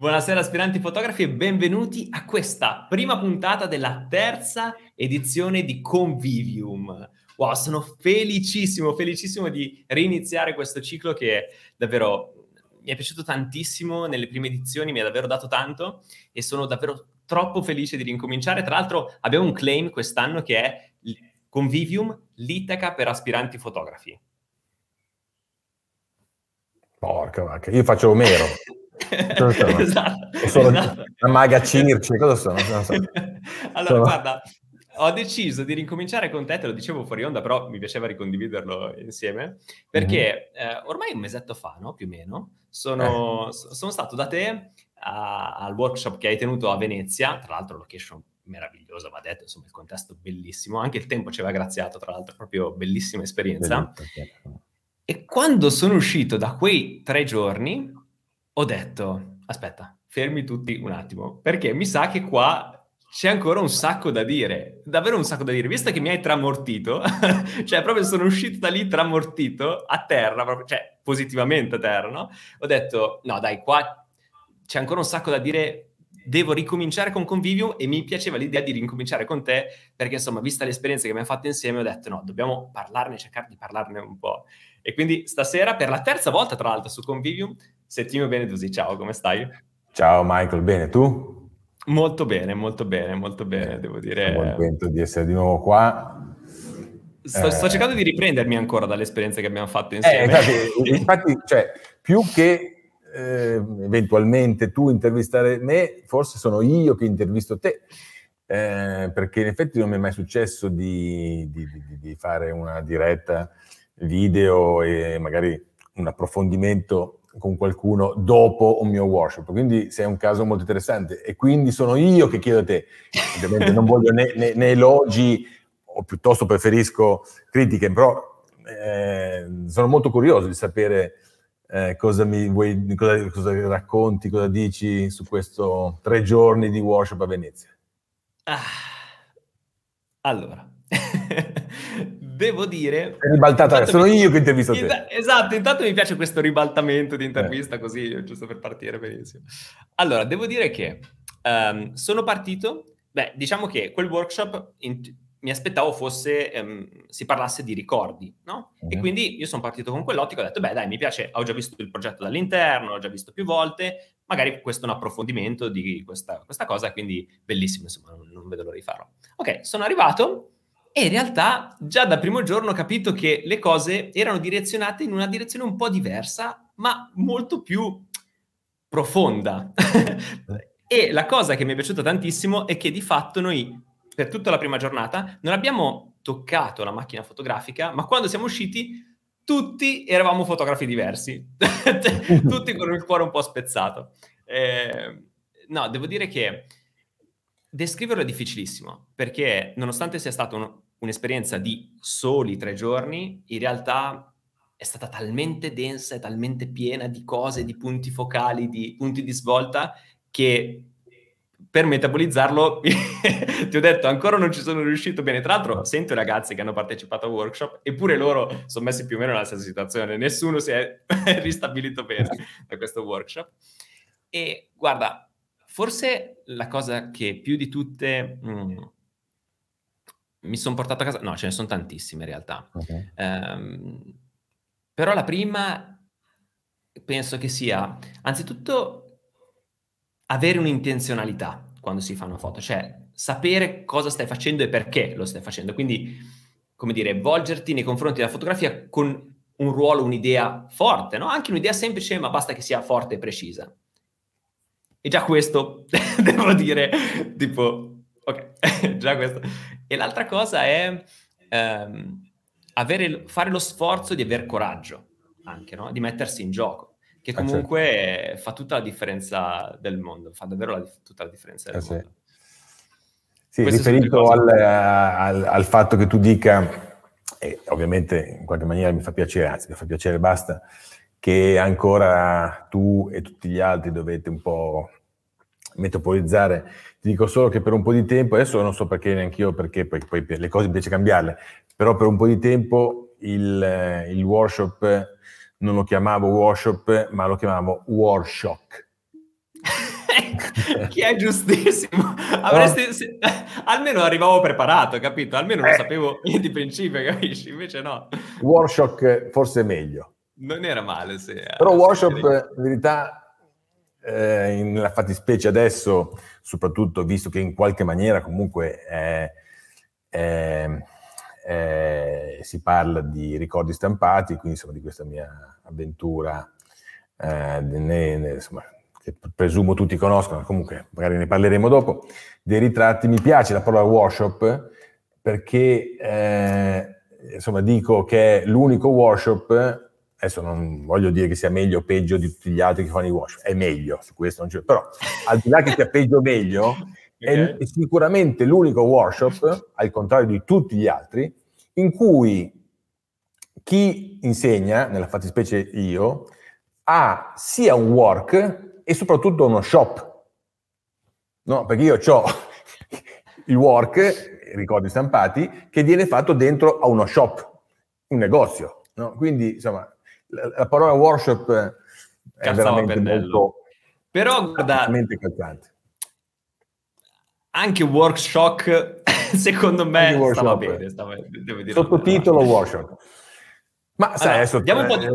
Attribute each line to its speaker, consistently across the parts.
Speaker 1: Buonasera aspiranti fotografi e benvenuti a questa prima puntata della terza edizione di Convivium. Wow, sono felicissimo, felicissimo di riniziare questo ciclo che davvero mi è piaciuto tantissimo nelle prime edizioni, mi ha davvero dato tanto e sono davvero troppo felice di ricominciare. Tra l'altro abbiamo un claim quest'anno che è Convivium, l'Itaca per aspiranti fotografi.
Speaker 2: Porca vacca, io faccio Omero. Cosa sono?
Speaker 1: esatto,
Speaker 2: sono esatto. Una maga Circe, cosa sono? So.
Speaker 1: allora, sono... guarda, ho deciso di ricominciare con te, te lo dicevo fuori onda, però mi piaceva ricondividerlo insieme, perché mm-hmm. eh, ormai un mesetto fa, no? più o meno, sono, eh. sono stato da te a, al workshop che hai tenuto a Venezia, tra l'altro location meravigliosa, va detto, insomma il contesto bellissimo, anche il tempo ci aveva graziato, tra l'altro proprio bellissima esperienza. Bellissimo. E quando sono uscito da quei tre giorni, ho detto, aspetta, fermi tutti un attimo, perché mi sa che qua c'è ancora un sacco da dire, davvero un sacco da dire, visto che mi hai tramortito, cioè proprio sono uscito da lì tramortito a terra, proprio, cioè positivamente a terra, no? Ho detto, no dai, qua c'è ancora un sacco da dire, devo ricominciare con Convivium e mi piaceva l'idea di ricominciare con te, perché insomma, vista l'esperienza che abbiamo fatto insieme, ho detto, no, dobbiamo parlarne, cercare di parlarne un po'. E quindi stasera, per la terza volta tra l'altro su Convivium, Settimio Benedusi, ciao, come stai? Ciao
Speaker 2: Michael, bene,
Speaker 1: tu? Molto bene, molto bene, molto bene, eh, devo dire. Sono contento
Speaker 2: di essere di nuovo qua.
Speaker 1: Sto, eh, sto, cercando di riprendermi ancora dalle esperienze che abbiamo fatto eh, insieme. Eh, infatti, infatti cioè,
Speaker 2: più che eh, eventualmente tu intervistare me, forse sono io che intervisto te, eh, perché in effetti non mi è mai successo di, di, di, di fare una diretta video e magari un approfondimento con qualcuno dopo un mio workshop. Quindi sei un caso molto interessante e quindi sono io che chiedo a te. Ovviamente non voglio né, né, né, elogi o piuttosto preferisco critiche, però eh, sono molto curioso di sapere eh, cosa mi vuoi, cosa, cosa racconti, cosa dici su questo tre giorni di workshop a Venezia.
Speaker 1: Ah, allora, devo dire... È ribaltata, sono mi... io che intervisto te. Esatto, intanto mi piace questo ribaltamento di eh. intervista eh. così, giusto per partire, benissimo. Allora, devo dire che um, sono partito, beh, diciamo che quel workshop in... mi aspettavo fosse, um, si parlasse di ricordi, no? Mm. E eh. quindi io sono partito con quell'ottica, ho detto, beh dai, mi piace, ho già visto il progetto dall'interno, l'ho già visto più volte, magari questo è un approfondimento di questa, questa cosa, quindi bellissimo, insomma, non, non vedo l'ora di farlo. Ok, sono arrivato e in realtà già dal primo giorno ho capito che le cose erano direzionate in una direzione un po' diversa, ma molto più profonda. e la cosa che mi è piaciuta tantissimo è che di fatto noi per tutta la prima giornata non abbiamo toccato la macchina fotografica, ma quando siamo usciti tutti eravamo fotografi diversi, tutti con il cuore un po' spezzato. Eh, no, devo dire che descriverlo è difficilissimo, perché nonostante sia stato un un'esperienza di soli tre giorni, in realtà è stata talmente densa e talmente piena di cose, di punti focali, di punti di svolta, che per metabolizzarlo, ti ho detto, ancora non ci sono riuscito bene. Tra l'altro, sento i ragazzi che hanno partecipato al workshop, eppure loro sono messi più o meno nella stessa situazione. Nessuno si è ristabilito bene da questo workshop. E guarda, forse la cosa che più di tutte mh, mm, mi sono portato a casa, no, ce ne sono tantissime in realtà. Okay. Um, però la prima penso che sia, anzitutto, avere un'intenzionalità quando si fa una foto, cioè sapere cosa stai facendo e perché lo stai facendo. Quindi, come dire, volgerti nei confronti della fotografia con un ruolo, un'idea forte, no? Anche un'idea semplice, ma basta che sia forte e precisa. E già questo, devo dire, tipo, Ok, già questo. E l'altra cosa è ehm, avere, fare lo sforzo di aver coraggio, anche, no? Di mettersi in gioco, che eh, comunque ah, certo. fa tutta la differenza del mondo, fa davvero la, tutta la differenza del ah, mondo.
Speaker 2: Sì, sì riferito al, al, al fatto che tu dica e ovviamente in qualche maniera mi fa piacere, anzi mi fa piacere basta, che ancora tu e tutti gli altri dovete un po' metabolizzare. Ti dico solo che per un po' di tempo, adesso non so perché neanche io, perché poi, poi le cose piace cambiarle, però per un po' di tempo il, eh, il workshop non lo chiamavo workshop, ma lo chiamavo workshop.
Speaker 1: che è giustissimo. Avresti, no. se, almeno arrivavo preparato, capito? Almeno eh. lo sapevo di principio, capisci? Invece no.
Speaker 2: Workshop forse è meglio.
Speaker 1: Non era male, sì. Eh. Però Workshop,
Speaker 2: in verità, eh, nella fattispecie adesso, soprattutto visto che in qualche maniera comunque eh, eh, eh, si parla di ricordi stampati, quindi insomma di questa mia avventura eh, ne, ne, insomma, che presumo tutti conoscono, comunque magari ne parleremo dopo, dei ritratti. Mi piace la parola workshop perché eh, insomma dico che è l'unico workshop adesso non voglio dire che sia meglio o peggio di tutti gli altri che fanno i wash, è meglio, su questo non c'è, però al di là che sia peggio o meglio, okay. è sicuramente l'unico workshop, al contrario di tutti gli altri, in cui chi insegna, nella fattispecie io, ha sia un work e soprattutto uno shop. No, perché io ho il work, ricordi stampati, che viene fatto dentro a uno shop, un negozio. No? Quindi, insomma, la, parola workshop è
Speaker 1: Cazzava veramente molto... Però guarda... Veramente calzante. Anche workshop, secondo me, stava bene. Stava, devo Sottotitolo workshop. Ma sai, allora, adesso... Diamo un po' eh, di...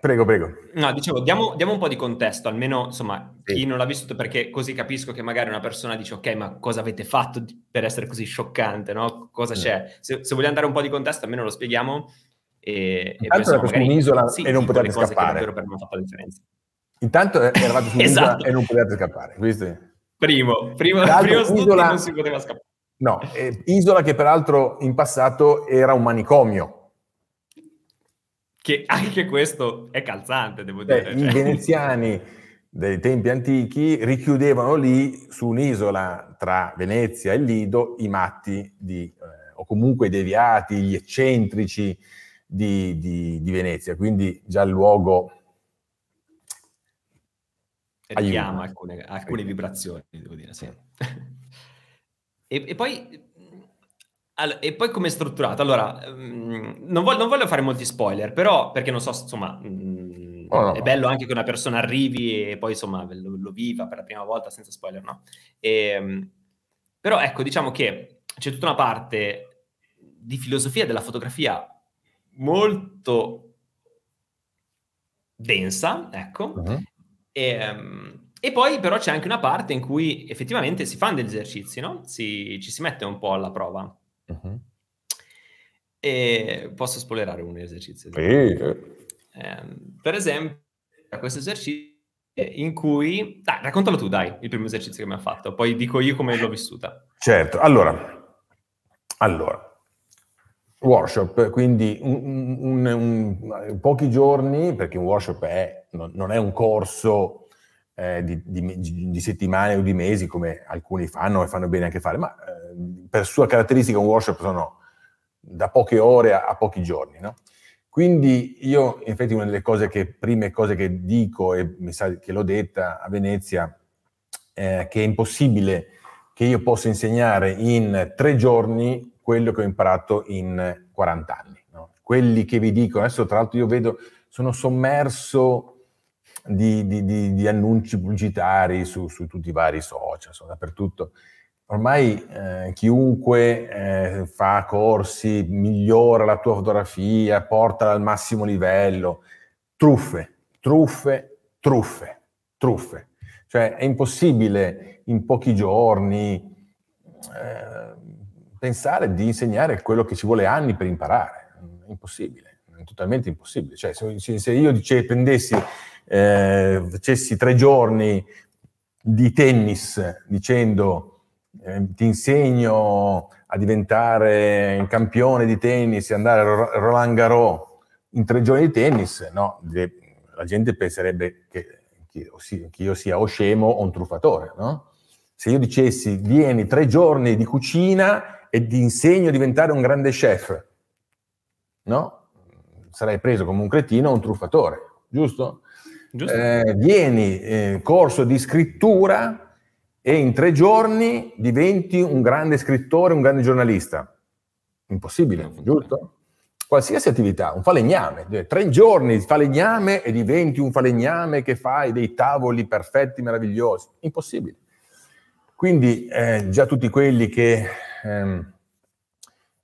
Speaker 1: Prego, prego. No, dicevo, diamo, diamo, un po' di contesto, almeno insomma, sì. chi non l'ha vissuto, perché così capisco che magari una persona dice, ok, ma cosa avete fatto per essere così scioccante, no? Cosa sì. c'è? Se, se vogliamo dare un po' di contesto, almeno lo spieghiamo. E, Intanto e magari, un'isola
Speaker 2: sì, e non potete
Speaker 1: scappare. Che per me fatto la differenza.
Speaker 2: Intanto eravate su un'isola esatto. e non potevate scappare. Quindi...
Speaker 1: Primo, primo, primo isola... non si poteva scappare.
Speaker 2: No, eh, isola che peraltro in passato era un manicomio.
Speaker 1: Che anche questo è calzante, devo dire. Beh, cioè. I
Speaker 2: veneziani dei tempi antichi richiudevano lì su un'isola tra Venezia e Lido i matti di, eh, o comunque i deviati, gli eccentrici, di, di, di Venezia, quindi già il luogo richiama
Speaker 1: alcune, alcune, vibrazioni, devo dire, sì. e, e, poi... e poi come è strutturato? Allora, mm, non, voglio, non, voglio fare molti spoiler, però, perché non so, insomma, oh, no. è bello anche che una persona arrivi e poi, insomma, lo, lo viva per la prima volta senza spoiler, no? E, mm, però, ecco, diciamo che c'è tutta una parte di filosofia della fotografia molto densa, ecco, uh-huh. e, um, e, poi però c'è anche una parte in cui effettivamente si fanno degli esercizi, no? Si, ci si mette un po' alla prova. Uh-huh. E posso spoilerare un esercizio? Eh. Um, per esempio, questo esercizio in cui... Dai, raccontalo tu, dai, il primo esercizio che mi ha fatto, poi dico io come l'ho vissuta.
Speaker 2: Certo, allora, allora workshop, quindi un, un, un, pochi giorni, perché un workshop è, non è un corso eh, di, di, di, settimane o di mesi come alcuni fanno e fanno bene anche fare, ma eh, per sua caratteristica un workshop sono da poche ore a, a pochi giorni. No? Quindi io, in effetti, una delle cose che, prime cose che dico, e mi sa che l'ho detta a Venezia, è che è impossibile che io possa insegnare in tre giorni quello che ho imparato in 40 anni. No? Quelli che vi dicono, adesso tra l'altro io vedo, sono sommerso di, di, di, di annunci pubblicitari su, su, tutti i vari social, sono dappertutto. Ormai eh, chiunque eh, fa corsi, migliora la tua fotografia, portala al massimo livello, truffe, truffe, truffe, truffe. Cioè è impossibile in pochi giorni eh, pensare di insegnare quello che ci vuole anni per imparare. È impossibile, è totalmente impossibile. Cioè, se, io dice, prendessi, eh, facessi tre giorni di tennis dicendo eh, ti insegno a diventare un campione di tennis e andare a Roland Garros in tre giorni di tennis, no, la gente penserebbe che, che io sia o scemo o un truffatore, no? Se io dicessi vieni tre giorni di cucina e ti insegno a diventare un grande chef, no? Sarai preso come un cretino o un truffatore, giusto? giusto. Eh, vieni, eh, corso di scrittura e in tre giorni diventi un grande scrittore, un grande giornalista. Impossibile, giusto? Qualsiasi attività, un falegname, tre giorni di falegname e diventi un falegname che fai dei tavoli perfetti, meravigliosi. Impossibile. Quindi eh, già tutti quelli che ehm,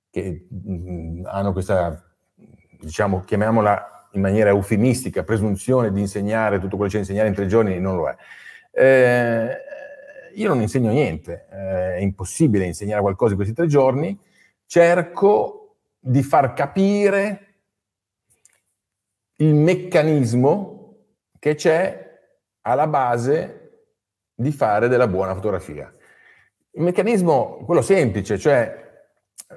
Speaker 2: che mh, hanno questa, diciamo, chiamiamola in maniera eufemistica, presunzione di insegnare tutto quello che c'è da insegnare in tre giorni, non lo è. Eh, io non insegno niente, eh, è impossibile insegnare qualcosa in questi tre giorni, cerco di far capire il meccanismo che c'è alla base di fare della buona fotografia. Il meccanismo, quello semplice, cioè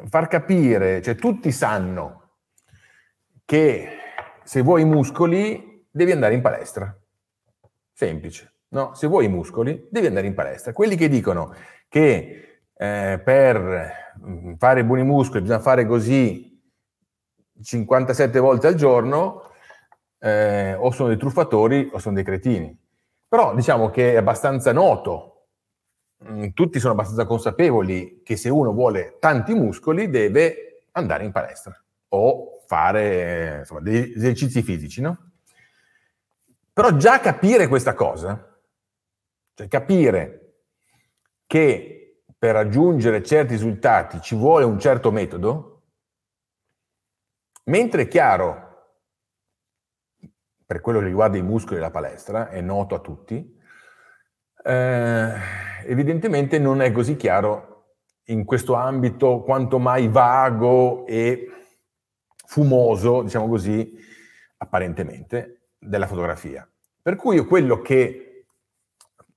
Speaker 2: far capire, cioè tutti sanno che se vuoi i muscoli devi andare in palestra. Semplice, no? Se vuoi i muscoli devi andare in palestra. Quelli che dicono che eh, per mm, fare buoni muscoli bisogna fare così 57 volte al giorno eh, o sono dei truffatori o sono dei cretini. Però diciamo che è abbastanza noto Mm, tutti sono abbastanza consapevoli che se uno vuole tanti muscoli deve andare in palestra o fare insomma, degli esercizi fisici, no? Però già capire questa cosa, cioè capire che per raggiungere certi risultati ci vuole un certo metodo, mentre è chiaro per quello che riguarda i muscoli della palestra, è noto a tutti, eh, evidentemente non è così chiaro in questo ambito quanto mai vago e fumoso, diciamo così, apparentemente, della fotografia. Per cui io quello che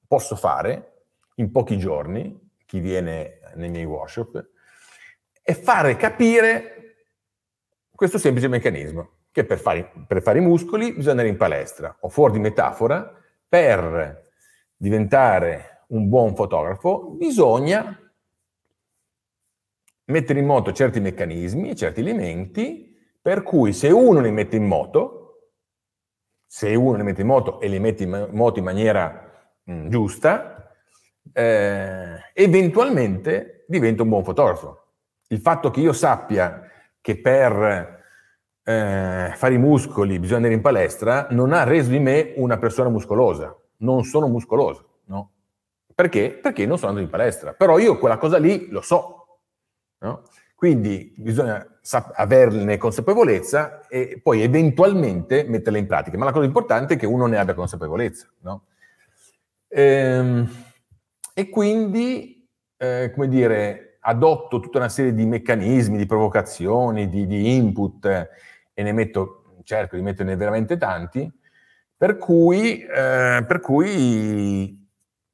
Speaker 2: posso fare in pochi giorni, chi viene nei miei workshop, è fare capire questo semplice meccanismo, che per fare, per fare i muscoli bisogna andare in palestra, o fuori di metafora, per diventare un buon fotografo, bisogna mettere in moto certi meccanismi certi elementi per cui se uno li mette in moto, se uno li mette in moto e li mette in moto in maniera mh, giusta, eh, eventualmente diventa un buon fotografo. Il fatto che io sappia che per eh, fare i muscoli bisogna andare in palestra non ha reso di me una persona muscolosa, non sono muscoloso. Perché? Perché non sono andato in palestra. Però io quella cosa lì lo so. No? Quindi bisogna sap- averne consapevolezza e poi eventualmente metterla in pratica. Ma la cosa importante è che uno ne abbia consapevolezza. No? Ehm, e quindi, eh, come dire, adotto tutta una serie di meccanismi, di provocazioni, di, di input e ne metto, cerco di metterne veramente tanti, per cui, eh, per cui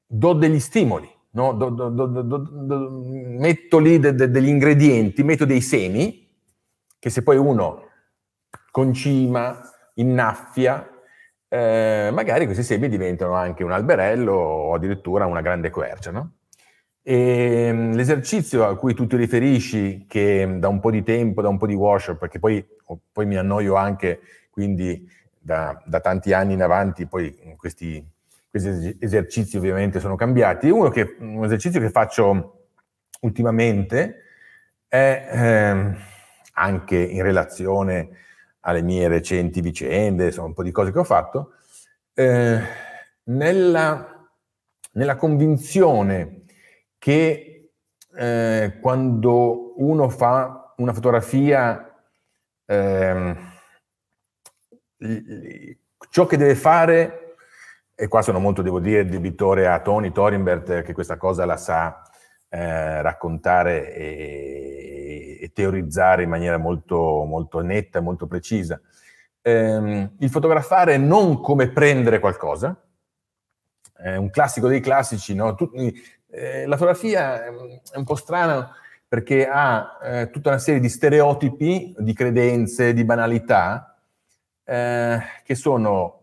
Speaker 2: do degli stimoli, no? do, do, do, metto lì de, de, degli ingredienti, metto dei semi, che se poi uno concima, innaffia, eh, magari questi semi diventano anche un alberello o addirittura una grande quercia. No? E, ehm, l'esercizio a cui tu ti riferisci, che da un po' di tempo, da un po' di workshop, perché poi, poi mi annoio anche, quindi da, da tanti anni in avanti, poi questi questi esercizi ovviamente sono cambiati. Uno che, un esercizio che faccio ultimamente è ehm, anche in relazione alle mie recenti vicende, insomma un po' di cose che ho fatto, eh, nella, nella, convinzione che eh, quando uno fa una fotografia, ehm, ciò che deve fare è e qua sono molto, devo dire, debitore a Tony Thorinbert che questa cosa la sa eh, raccontare e, e, teorizzare in maniera molto, molto netta, molto precisa. Eh, il fotografare non come prendere qualcosa, è un classico dei classici, no? Tut- eh, la fotografia ehm, è un po' strana perché ha eh, tutta una serie di stereotipi, di credenze, di banalità, eh, che sono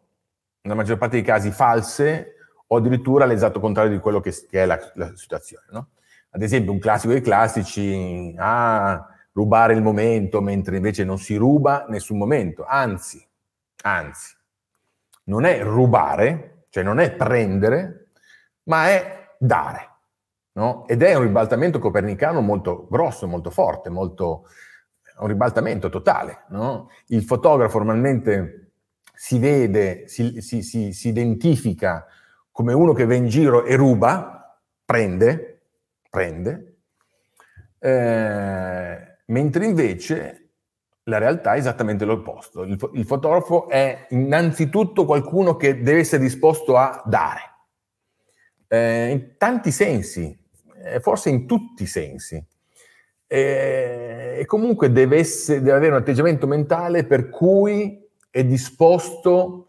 Speaker 2: nella maggior parte dei casi false o addirittura l'esatto contrario di quello che, che è la, la situazione. No? Ad esempio, un classico dei classici, ah, rubare il momento, mentre invece non si ruba nessun momento, anzi, anzi, non è rubare, cioè non è prendere, ma è dare. No? Ed è un ribaltamento copernicano molto grosso, molto forte, molto, un ribaltamento totale. No? Il fotografo normalmente si vede, si, si, si, si identifica come uno che va in giro e ruba, prende, prende, eh, mentre invece la realtà è esattamente l'opposto. Il, il, fotografo è innanzitutto qualcuno che deve essere disposto a dare, eh, in tanti sensi, eh, forse in tutti i sensi. Eh, e comunque deve, essere, deve avere un atteggiamento mentale per cui è disposto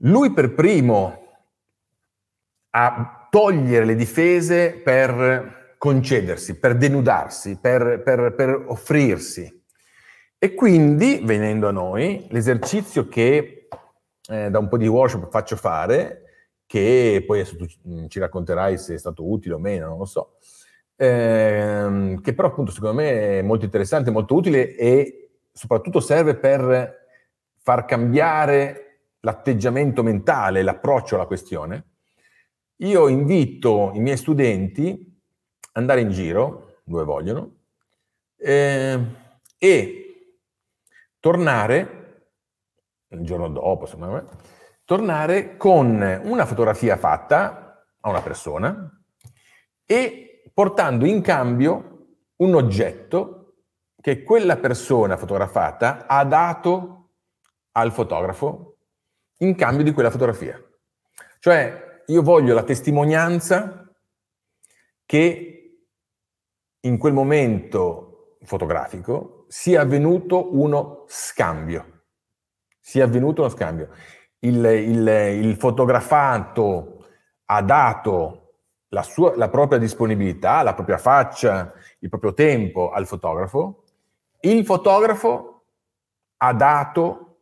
Speaker 2: lui per primo a togliere le difese per concedersi, per denudarsi, per, per, per offrirsi. E quindi, venendo a noi, l'esercizio che eh, da un po' di workshop faccio fare, che poi adesso tu ci racconterai se è stato utile o meno, non lo so, ehm, che però appunto secondo me è molto interessante, molto utile e soprattutto serve per far cambiare l'atteggiamento mentale, l'approccio alla questione, io invito i miei studenti ad andare in giro, dove vogliono, eh, e tornare il giorno dopo, secondo eh, me, tornare con una fotografia fatta a una persona e portando in cambio un oggetto che quella persona fotografata ha dato al fotografo in cambio di quella fotografia. Cioè, io voglio la testimonianza che in quel momento fotografico sia avvenuto uno scambio. Sia avvenuto uno scambio. Il, il, il fotografato ha dato la, sua, la propria disponibilità, la propria faccia, il proprio tempo al fotografo. Il fotografo ha dato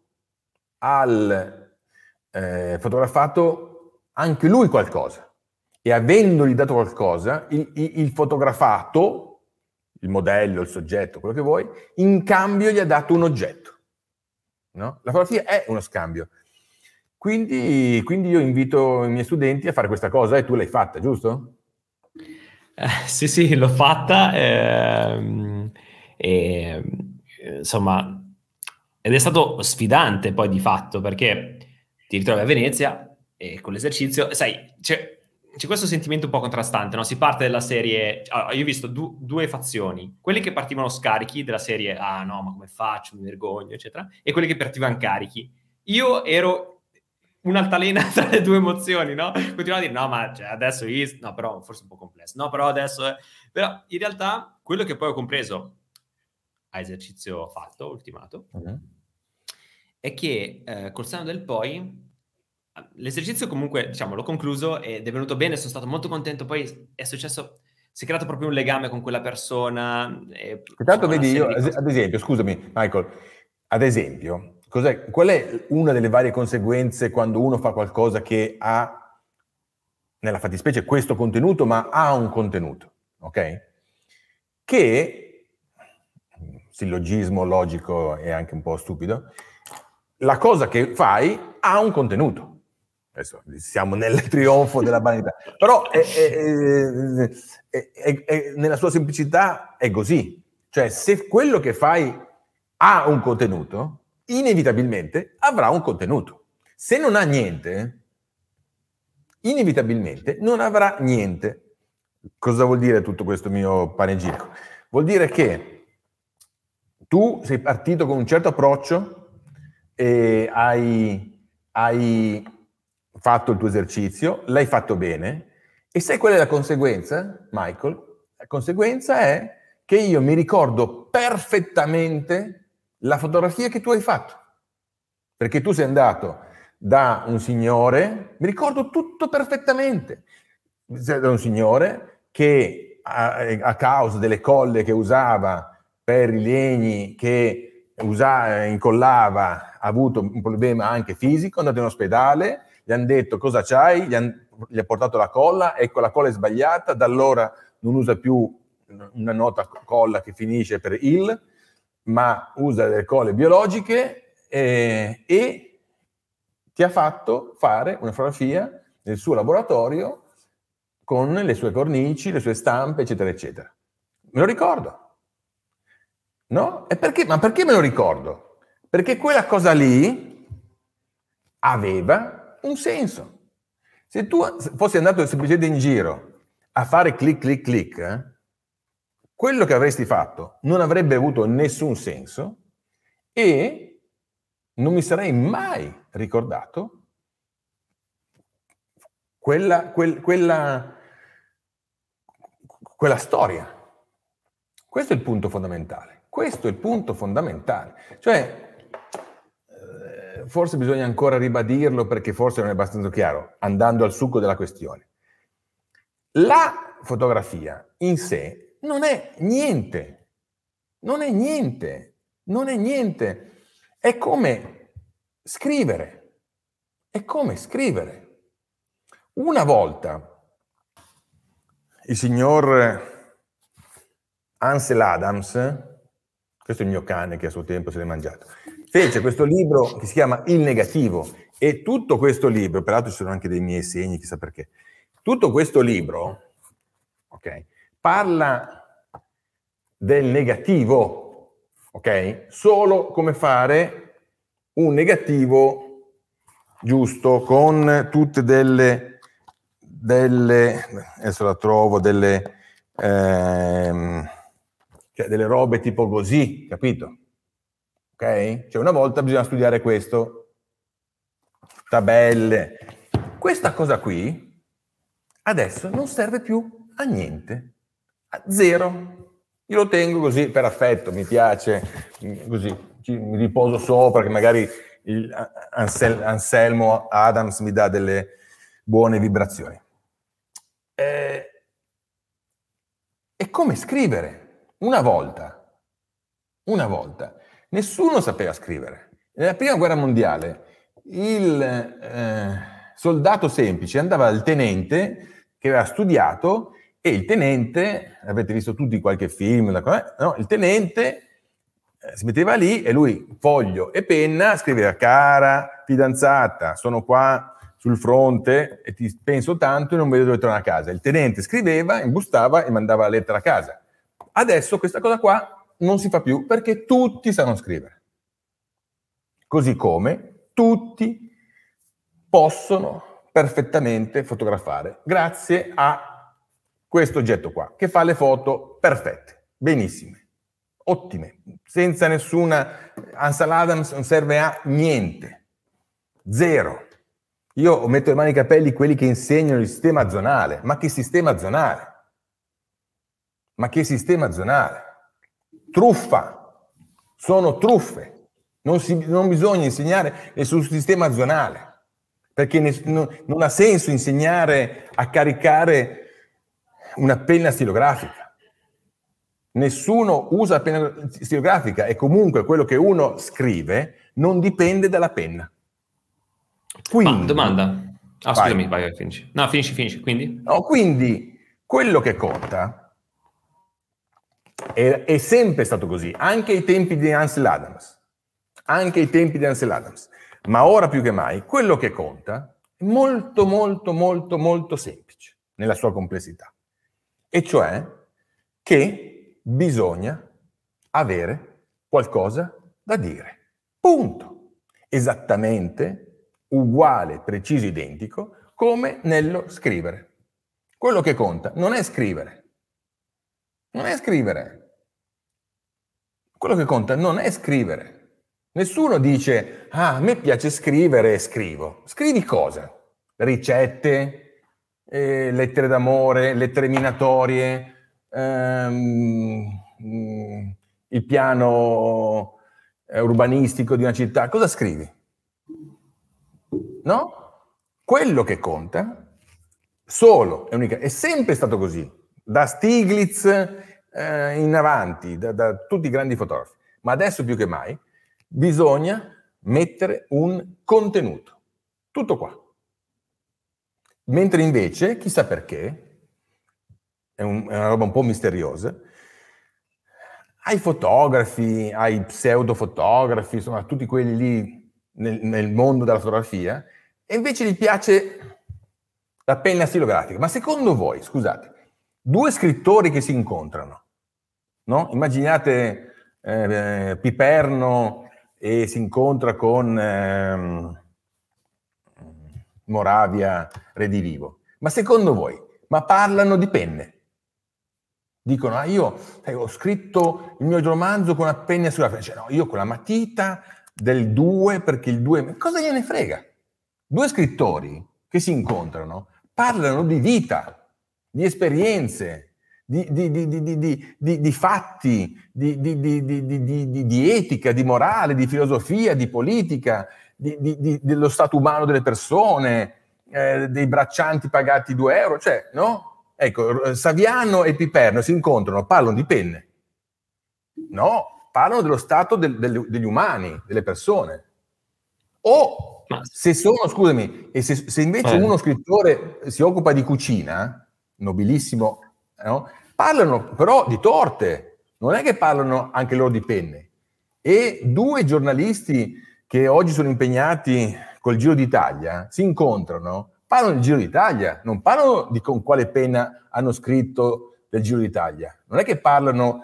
Speaker 2: al eh, fotografato anche lui qualcosa e avendogli dato qualcosa, il, il, il, fotografato, il modello, il soggetto, quello che vuoi, in cambio gli ha dato un oggetto. No? La fotografia è uno scambio. Quindi, quindi, io invito i miei studenti a fare questa cosa e tu l'hai fatta, giusto?
Speaker 1: Eh, sì, sì, l'ho fatta. Eh, eh, insomma, ed è stato sfidante poi di fatto perché ti ritrovi a Venezia e con l'esercizio, sai, c'è, c'è questo sentimento un po' contrastante, no? Si parte dalla serie... Allora, io ho visto du- due fazioni, quelli che partivano scarichi della serie, ah no, ma come faccio, mi vergogno, eccetera, e quelli che partivano carichi. Io ero un'altalena tra le due emozioni, no? Continuavo a dire, no, ma cioè, adesso... Is... No, però forse un po' complesso. No, però adesso... È... Però in realtà quello che poi ho compreso a esercizio fatto, ultimato, uh-huh. è che eh, col seno del poi l'esercizio comunque, diciamo, l'ho concluso ed è venuto bene, sono stato molto contento, poi è successo si è creato proprio un legame con quella persona. E, tanto vedi io,
Speaker 2: ad esempio, scusami Michael, ad esempio, qual è una delle varie conseguenze quando uno fa qualcosa che ha, nella fattispecie, questo contenuto, ma ha un contenuto, ok? Che sillogismo logico e anche un po' stupido, la cosa che fai ha un contenuto. Adesso siamo nel trionfo della banalità, però è, è, è, nella sua semplicità è così. Cioè, se quello che fai ha un contenuto, inevitabilmente avrà un contenuto. Se non ha niente, inevitabilmente non avrà niente. Cosa vuol dire tutto questo mio panegirico? Vuol dire che tu sei partito con un certo approccio e hai, hai fatto il tuo esercizio, l'hai fatto bene, e sai qual è la conseguenza, Michael? La conseguenza è che io mi ricordo perfettamente la fotografia che tu hai fatto. Perché tu sei andato da un signore, mi ricordo tutto perfettamente, da un signore che a, a causa delle colle che usava per i legni che usava, incollava, ha avuto un problema anche fisico, è andato in ospedale, gli hanno detto cosa c'hai, gli, han, gli ha portato la colla, ecco la colla è sbagliata, da allora non usa più una nota colla che finisce per il, ma usa delle colle biologiche eh, e ti ha fatto fare una fotografia nel suo laboratorio con le sue cornici, le sue stampe, eccetera, eccetera. Me lo ricordo. No? Perché, ma perché me lo ricordo? Perché quella cosa lì aveva un senso. Se tu fossi andato semplicemente in giro a fare clic, clic, clic, eh, quello che avresti fatto non avrebbe avuto nessun senso e non mi sarei mai ricordato quella, quel, quella, quella storia. Questo è il punto fondamentale. Questo è il punto fondamentale. Cioè, eh, forse bisogna ancora ribadirlo perché forse non è abbastanza chiaro, andando al succo della questione. La fotografia in sé non è niente, non è niente, non è niente. È come scrivere, è come scrivere. Una volta il signor Ansel Adams questo è il mio cane che a suo tempo se l'è mangiato. Fece questo libro che si chiama Il negativo e tutto questo libro, peraltro ci sono anche dei miei segni, chissà perché, tutto questo libro okay, parla del negativo, ok? solo come fare un negativo giusto con tutte delle, delle adesso la trovo, delle... Ehm, cioè delle robe tipo così, capito? Ok? Cioè una volta bisogna studiare questo, tabelle. Questa cosa qui adesso non serve più a niente, a zero. Io lo tengo così per affetto, mi piace, così mi riposo sopra, che magari Ansel, Anselmo Adams mi dà delle buone vibrazioni. Eh, è come scrivere una volta, una volta, nessuno sapeva scrivere. Nella prima guerra mondiale il eh, soldato semplice andava dal tenente che aveva studiato e il tenente, avete visto tutti qualche film, no? il tenente eh, si metteva lì e lui, foglio e penna, scriveva cara fidanzata, sono qua sul fronte e ti penso tanto e non vedo dove torno a casa. Il tenente scriveva, imbustava e mandava la lettera a casa. Adesso questa cosa qua non si fa più perché tutti sanno scrivere. Così come tutti possono perfettamente fotografare grazie a questo oggetto qua che fa le foto perfette, benissime, ottime, senza nessuna Ansel Adams non serve a niente. Zero. Io metto le mani ai capelli quelli che insegnano il sistema zonale, ma che sistema zonale? Ma che sistema zonale? Truffa, sono truffe. Non, si, non bisogna insegnare sul sistema zonale, perché ne, non, non ha senso insegnare a caricare una penna stilografica. Nessuno usa penna stilografica e comunque quello che uno scrive non dipende dalla penna.
Speaker 1: Quindi, Ma, domanda. Ah, vai. scusami, vai, finisci.
Speaker 2: No, finisci, finisci. Quindi? No, quindi quello che conta è, è sempre stato così, anche ai tempi di Ansel Adams, anche ai tempi di Ansel Adams. Ma ora più che mai, quello che conta è molto, molto, molto, molto semplice nella sua complessità. E cioè che bisogna avere qualcosa da dire. Punto. Esattamente uguale, preciso, identico come nello scrivere. Quello che conta non è scrivere, non è scrivere. Quello che conta non è scrivere. Nessuno dice, ah, a me piace scrivere e scrivo. Scrivi cosa? Ricette, eh, lettere d'amore, lettere minatorie, ehm, mm, il piano eh, urbanistico di una città. Cosa scrivi? No? Quello che conta, solo e unica, è sempre stato così da Stiglitz eh, in avanti, da, da tutti i grandi fotografi. Ma adesso più che mai bisogna mettere un contenuto. Tutto qua. Mentre invece, chissà perché, è, un, è, una roba un po' misteriosa, ai fotografi, ai pseudofotografi, insomma a tutti quelli lì nel, nel, mondo della fotografia, e invece gli piace la penna stilografica. Ma secondo voi, scusate, due scrittori che si incontrano. No? Immaginate eh, Piperno e si incontra con ehm, Moravia Redivivo. Ma secondo voi, ma parlano di penne? Dicono, ah io sai, ho scritto il mio romanzo con una penna sulla freccia, cioè, no, io con la matita del 2 perché il 2... Due... Cosa gliene frega? Due scrittori che si incontrano parlano di vita, di esperienze, di, di, di, di fatti, di, etica, di morale, di filosofia, di politica, dello stato umano delle persone, eh, dei braccianti pagati 2 euro, cioè, no? Ecco, Saviano e Piperno si incontrano, parlano di penne, no? Parlano dello stato del, del, degli umani, delle persone. O se sono, scusami, e se, se invece eh. uno scrittore si occupa di cucina, nobilissimo, eh, no? parlano però di torte, non è che parlano anche loro di penne. E due giornalisti che oggi sono impegnati col Giro d'Italia si incontrano, parlano del Giro d'Italia, non parlano di con quale penna hanno scritto del Giro d'Italia, non è che parlano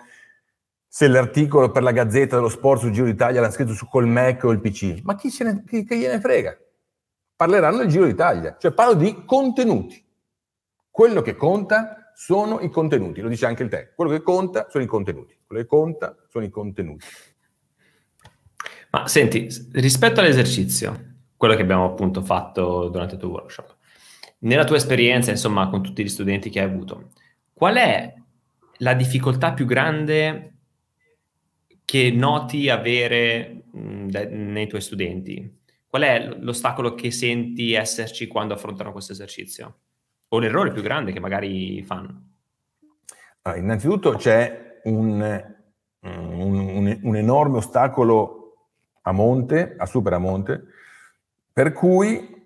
Speaker 2: se l'articolo per la Gazzetta dello Sport sul Giro d'Italia l'hanno scritto su Colmec o il PC, ma chi, se ne, chi, chi gliene frega? Parleranno del Giro d'Italia, cioè parlo di contenuti. Quello che conta sono i contenuti, lo dice anche il te. Quello che conta sono i contenuti. Quello che conta sono i contenuti.
Speaker 1: Ma senti, rispetto all'esercizio, quello che abbiamo appunto fatto durante il tuo workshop, nella tua esperienza, insomma, con tutti gli studenti che hai avuto, qual è la difficoltà più grande che noti avere mm, nei tuoi studenti? Qual è l'ostacolo che senti esserci quando affrontano questo esercizio? o l'errore più grande che magari fanno?
Speaker 2: Allora, ah, innanzitutto c'è un, mm, un, un, un enorme ostacolo a monte, a superamonte, per cui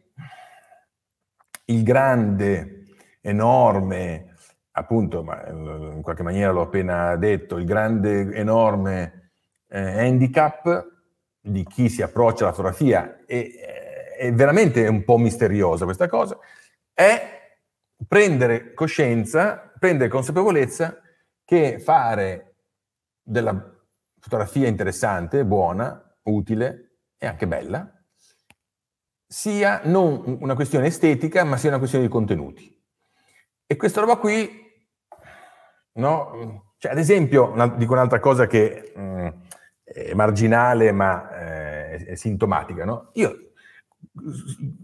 Speaker 2: il grande, enorme, appunto, ma eh, in qualche maniera l'ho appena detto, il grande, enorme eh, handicap di chi si approccia alla fotografia, e, eh, è veramente un po' misteriosa questa cosa, è prendere coscienza, prendere consapevolezza che fare della fotografia interessante, buona, utile e anche bella, sia non una questione estetica, ma sia una questione di contenuti. E questa roba qui, no? Cioè, ad esempio, una, dico un'altra cosa che mh, mm, è marginale, ma eh, è sintomatica, no? Io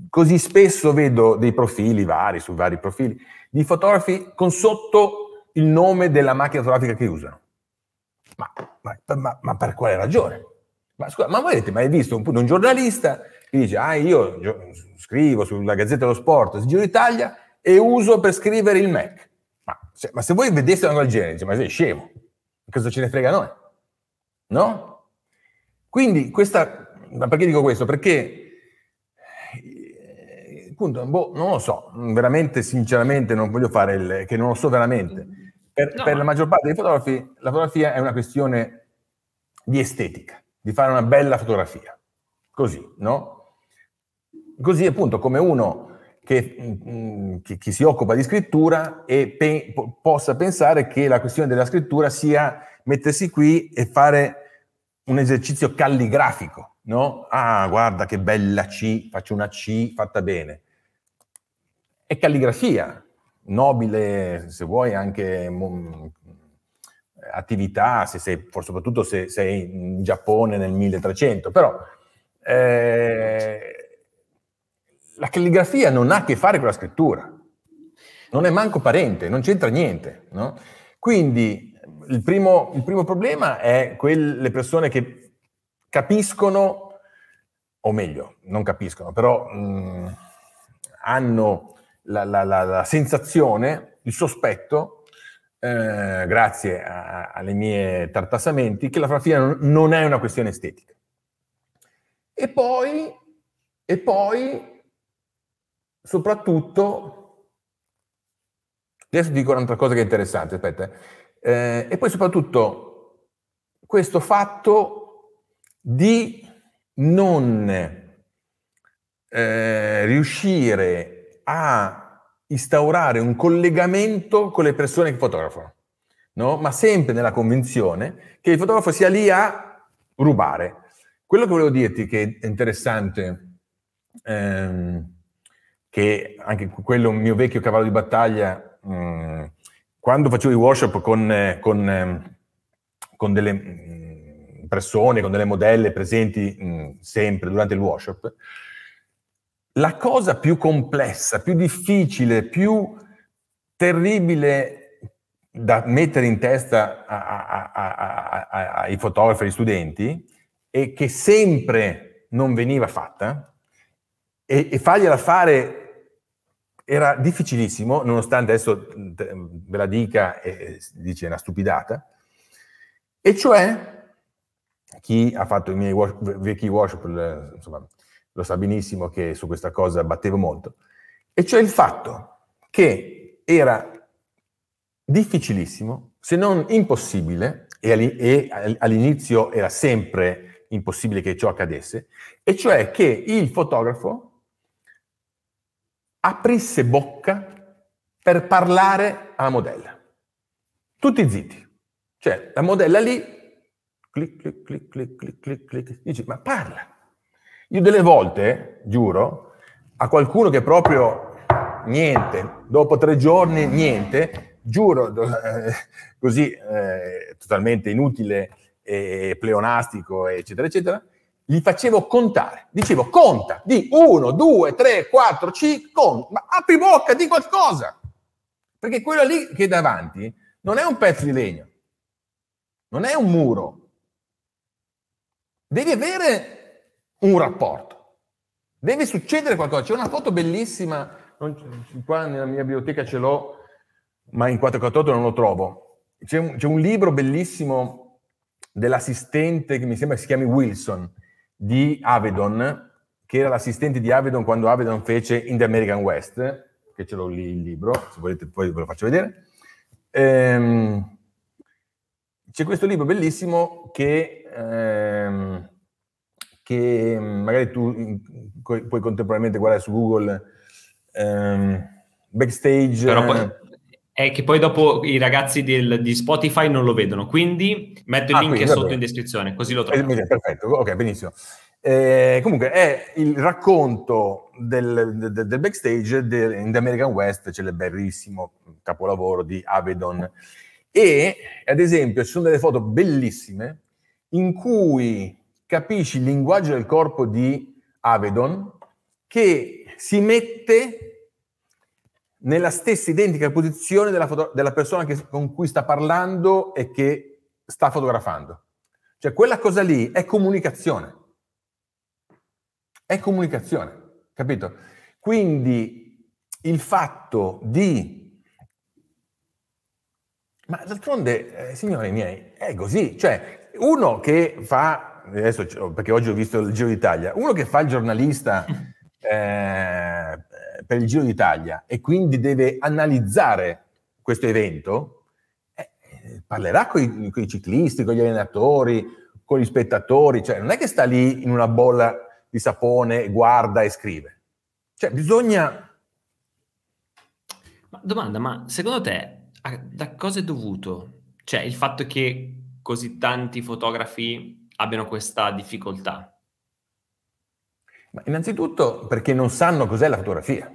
Speaker 2: così spesso vedo dei profili vari, su vari profili, di fotografi con sotto il nome della macchina fotografica che usano. Ma, ma, ma, ma per quale ragione? Ma, scusa, ma voi avete mai visto un, un giornalista che dice, ah io scrivo sulla Gazzetta dello Sport, Giro d'Italia, e uso per scrivere il Mac. Ma se, ma se voi vedeste una cosa del genere, dice, ma sei scemo, cosa ce ne frega a noi? No? Quindi questa, ma perché dico questo? Perché punto, boh, non lo so, veramente sinceramente non voglio fare il che non lo so veramente. Per, no. per la maggior parte dei fotografi la fotografia è una questione di estetica, di fare una bella fotografia. Così, no? Così appunto come uno che, mm, che, che si occupa di scrittura e pe- possa pensare che la questione della scrittura sia mettersi qui e fare un esercizio calligrafico, no? Ah, guarda che bella C, faccio una C fatta bene è calligrafia, nobile, se vuoi anche mh, mm, attività, se sei, soprattutto se sei in Giappone nel 1300, però eh, la calligrafia non ha a che fare con la scrittura, non è manco parente, non c'entra niente. No? Quindi il primo, il primo, problema è quelle persone che capiscono, o meglio, non capiscono, però mh, mm, hanno la, la, la, la sensazione, il sospetto, eh, grazie a, alle mie tartassamenti, che la fotografia non, è una questione estetica. E poi, e poi soprattutto, adesso dico un'altra cosa che è interessante, aspetta, eh, e poi soprattutto questo fatto di non eh, riuscire a instaurare un collegamento con le persone che fotografano, no? ma sempre nella convinzione che il fotografo sia lì a rubare. Quello che volevo dirti che è interessante, ehm, che anche quello è un mio vecchio cavallo di battaglia, mh, mm, quando facevo i workshop con, con, con delle mm, persone, con delle modelle presenti mh, mm, sempre durante il workshop, la cosa più complessa, più difficile, più terribile da mettere in testa a, a, a, ai fotografi, agli studenti, e che sempre non veniva fatta, e, e fargliela fare era difficilissimo, nonostante adesso mm, mm, ve la dica, e dice una stupidata, e cioè chi ha fatto i miei vecchi workshop, insomma, lo sa benissimo che su questa cosa battevo molto, e cioè il fatto che era difficilissimo, se non impossibile, e all'inizio era sempre impossibile che ciò accadesse, e cioè che il fotografo aprisse bocca per parlare alla modella. Tutti zitti. Cioè, la modella lì, clic, clic, clic, clic, clic, clic, dice, ma parla, io delle volte, giuro, a qualcuno che proprio niente, dopo tre giorni niente, giuro, eh, così eh, totalmente inutile e pleonastico, eccetera, eccetera, gli facevo contare. Dicevo, conta di 1, 2, 3, 4, 5, con, ma apri bocca, di qualcosa. Perché quello lì che è davanti non è un pezzo di legno, non è un muro. Devi avere un rapporto. Deve succedere qualcosa. C'è una foto bellissima, qua nella mia biblioteca ce l'ho, ma in 448 non lo trovo. C'è un, c'è un libro bellissimo dell'assistente che mi sembra si chiami Wilson di Avedon, che era l'assistente di Avedon quando Avedon fece In the American West, che ce l'ho lì il libro, se volete poi ve lo faccio vedere. Ehm, c'è questo libro bellissimo che ehm, che mm, magari tu puoi contemporaneamente guardare su Google ehm, backstage.
Speaker 1: Però poi, eh. è che poi dopo i ragazzi del, di Spotify non lo vedono, quindi metto il ah, link quindi, sotto in descrizione, così lo
Speaker 2: trovo. Eh, perfetto, ok, benissimo. Eh, comunque è il racconto del, del, del backstage in The American West, celeberrissimo capolavoro di Avedon. E ad esempio ci sono delle foto bellissime in cui capisci il linguaggio del corpo di Avedon che si mette nella stessa identica posizione della, foto- della persona che, con cui sta parlando e che sta fotografando. Cioè quella cosa lì è comunicazione. È comunicazione, capito? Quindi il fatto di ma d'altronde, eh, signori miei, è così. Cioè, uno che fa adesso, perché oggi ho visto il Giro d'Italia, uno che fa il giornalista eh, per il Giro d'Italia e quindi deve analizzare questo evento, eh, eh parlerà con i ciclisti, con gli allenatori, con gli spettatori, cioè non è che sta lì in una bolla di
Speaker 1: sapone, guarda e scrive. Cioè bisogna... Ma domanda, ma secondo te da cosa è dovuto? Cioè il fatto che così tanti fotografi abbiano questa difficoltà?
Speaker 2: Ma innanzitutto perché non sanno cos'è la fotografia.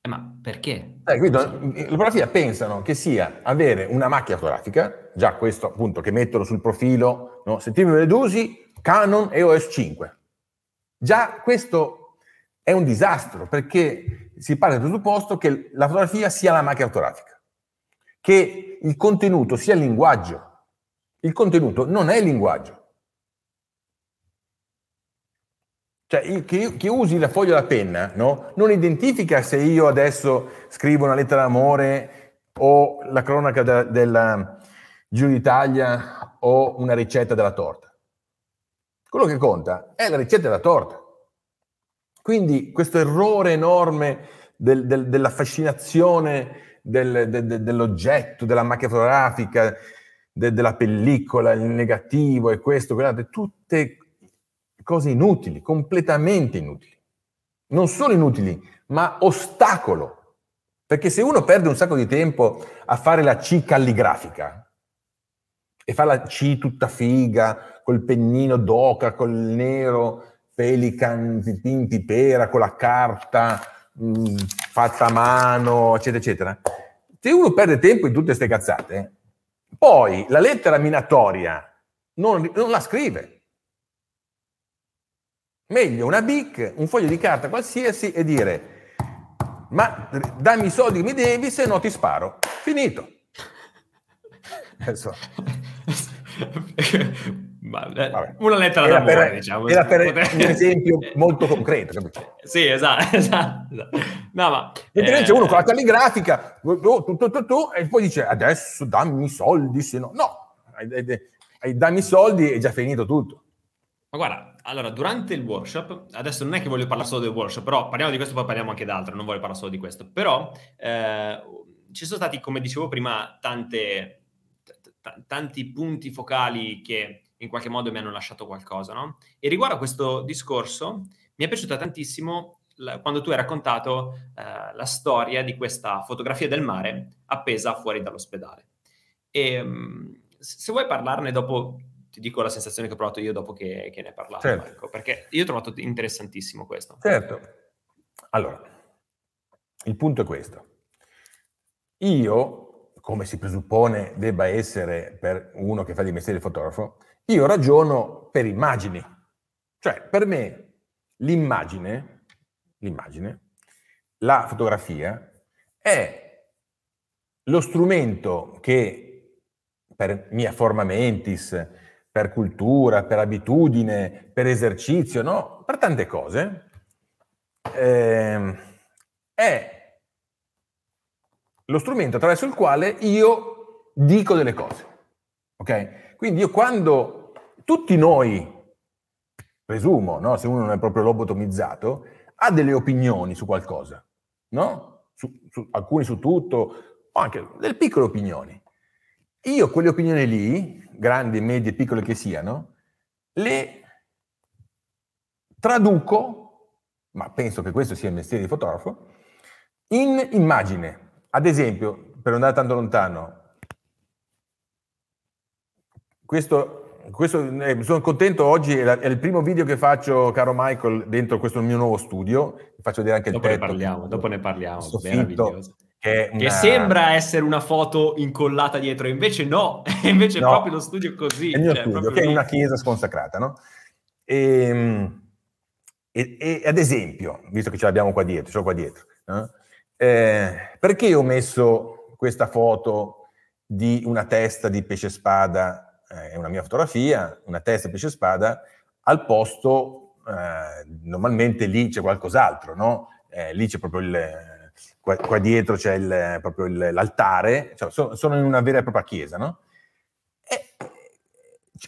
Speaker 2: Eh, ma perché? Eh, quindi, la fotografia pensano che sia avere una macchina fotografica, già questo appunto che mettono sul profilo, no? settimane dosi, Canon EOS 5. Già questo è un disastro perché si parte dal presupposto che la fotografia sia la macchina fotografica, che il contenuto sia il linguaggio. Il contenuto non è il linguaggio. Cioè, chi, chi usi la foglia o la penna no? non identifica se io adesso scrivo una lettera d'amore o la cronaca della, della Giro d'Italia o una ricetta della torta. Quello che conta è la ricetta della torta. Quindi questo errore enorme del, del, della fascinazione del, dell'oggetto, della macchia fotografica, de, della pellicola, il negativo e questo, guardate, tutte cose inutili, completamente inutili. Non solo inutili, ma ostacolo. Perché se uno perde un sacco di tempo a fare la C calligrafica e fa la C tutta figa, col pennino d'oca, col nero, pelican, tinti pera, con la carta mh, mm, fatta a mano, eccetera, eccetera. Se uno perde tempo in tutte queste cazzate, poi la lettera minatoria non, non la scrive Meglio una BIC, un foglio di carta qualsiasi e dire ma dammi i soldi che mi devi se no ti sparo. Finito.
Speaker 1: Adesso. Eh, Vabbè. una lettera era d'amore, per, diciamo. Era per un esempio
Speaker 2: molto concreto.
Speaker 1: Sì, esatto. esatto. No, ma, Mentre eh, uno con la
Speaker 2: calligrafica, tu, tu, tu, tu, e poi dice adesso dammi i soldi, se no... No, dammi i soldi e è già finito tutto.
Speaker 1: Ma guarda, allora, durante il workshop, adesso non è che voglio parlare solo del workshop, però parliamo di questo, poi parliamo anche d'altro, non voglio parlare solo di questo, però eh, ci sono stati, come dicevo prima, tante, t- tanti punti focali che in qualche modo mi hanno lasciato qualcosa, no? E riguardo a questo discorso, mi è piaciuta tantissimo la, quando tu hai raccontato eh, la storia di questa fotografia del mare appesa fuori dall'ospedale. E mm, se vuoi parlarne dopo ti dico la sensazione che ho provato io dopo che, che ne hai parlato, certo. Marco, perché io ho trovato interessantissimo questo.
Speaker 2: Certo. Allora, il punto è questo. Io, come si presuppone debba essere per uno che fa di mestiere fotografo, io ragiono per immagini. Cioè, per me l'immagine, l'immagine la fotografia, è lo strumento che per mia forma mentis, per cultura, per abitudine, per esercizio, no? per tante cose, eh, è lo strumento attraverso il quale io dico delle cose. Okay? Quindi io quando tutti noi, presumo, no? se uno non è proprio lobotomizzato, ha delle opinioni su qualcosa, no? su, su, alcuni su tutto, o anche delle piccole opinioni. Io quelle opinioni lì grandi, medie, piccole che siano, le traduco, ma penso che questo sia il mestiere di fotografo, in immagine. Ad esempio, per non andare tanto lontano, questo, questo eh, sono contento oggi, è, la, è, il primo video che faccio, caro Michael, dentro questo mio nuovo studio, faccio vedere anche dopo il tetto. Ne parliamo, dopo ne parliamo, soffitto, che, una... che, sembra
Speaker 1: essere una foto incollata dietro, invece no, invece no. è proprio lo studio così. È cioè, studio, che è una
Speaker 2: chiesa sconsacrata, no? E, ehm, e, e, ad esempio, visto che ce l'abbiamo qua dietro, ce qua dietro eh, perché ho messo questa foto di una testa di pesce spada, eh, è eh, una mia fotografia, una testa di pesce spada, al posto, eh, normalmente lì c'è qualcos'altro, no? Eh, lì c'è proprio il qua, qua dietro c'è il, proprio il, l'altare, cioè, so, sono in una vera e propria chiesa, no? E,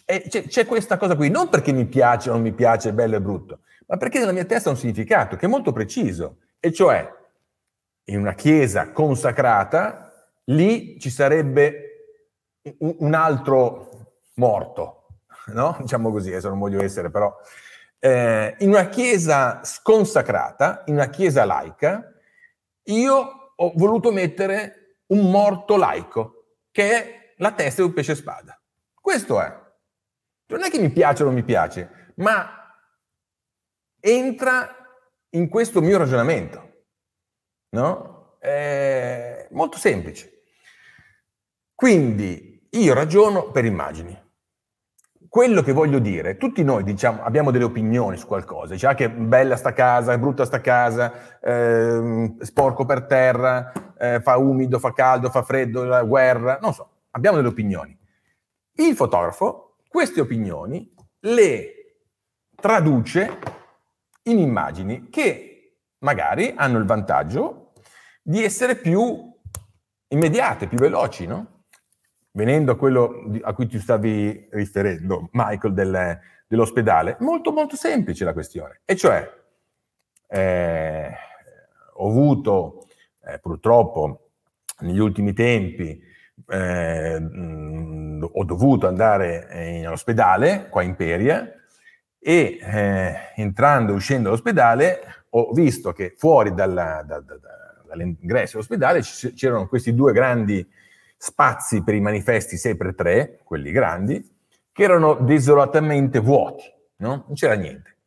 Speaker 2: e c'è, c'è, questa cosa qui, non perché mi piace o non mi piace, è bello e brutto, ma perché nella mia testa ha un significato che è molto preciso, e cioè in una chiesa consacrata, lì ci sarebbe un, un altro morto, no? Diciamo così, adesso non voglio essere però... Eh, in una chiesa sconsacrata, in una chiesa laica, io ho voluto mettere un morto laico, che è la testa di un pesce spada. Questo è. Non è che mi piace o non mi piace, ma entra in questo mio ragionamento. No? È molto semplice. Quindi io ragiono per immagini quello che voglio dire, tutti noi diciamo, abbiamo delle opinioni su qualcosa, diciamo ah, che bella sta casa, è brutta sta casa, eh, sporco per terra, eh, fa umido, fa caldo, fa freddo, la guerra, non so, abbiamo delle opinioni. Il fotografo queste opinioni le traduce in immagini che magari hanno il vantaggio di essere più immediate, più veloci, no? venendo a quello a cui ti stavi riferendo, Michael, del, dell'ospedale, molto molto semplice la questione. E cioè, eh, ho avuto eh, purtroppo negli ultimi tempi, eh, mh, ho dovuto andare eh, in ospedale qua in Peria e eh, entrando e uscendo dall'ospedale ho visto che fuori dalla, da, da, da, dall'ingresso all'ospedale c'erano questi due grandi spazi per i manifesti 6x3, quelli grandi, che erano desolatamente vuoti, no? non c'era niente.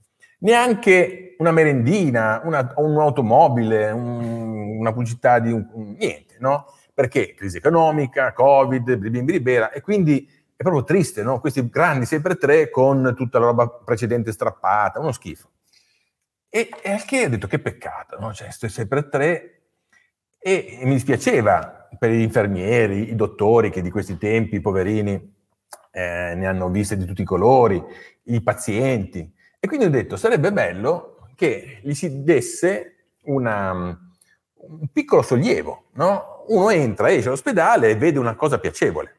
Speaker 2: Neanche una merendina, una, un'automobile, un, una pubblicità di un, un, niente, no? Perché crisi economica, Covid, blimbibera, e quindi è proprio triste, no? Questi grandi 6x3 con tutta la roba precedente strappata, uno schifo. E, e al che ho detto che peccato, no? Cioè, 6x3 e, e mi dispiaceva per gli infermieri, i dottori che di questi tempi, poverini, eh, ne hanno viste di tutti i colori, i pazienti. E quindi ho detto, sarebbe bello che gli si desse una, un piccolo sollievo. No? Uno entra, esce all'ospedale e vede una cosa piacevole.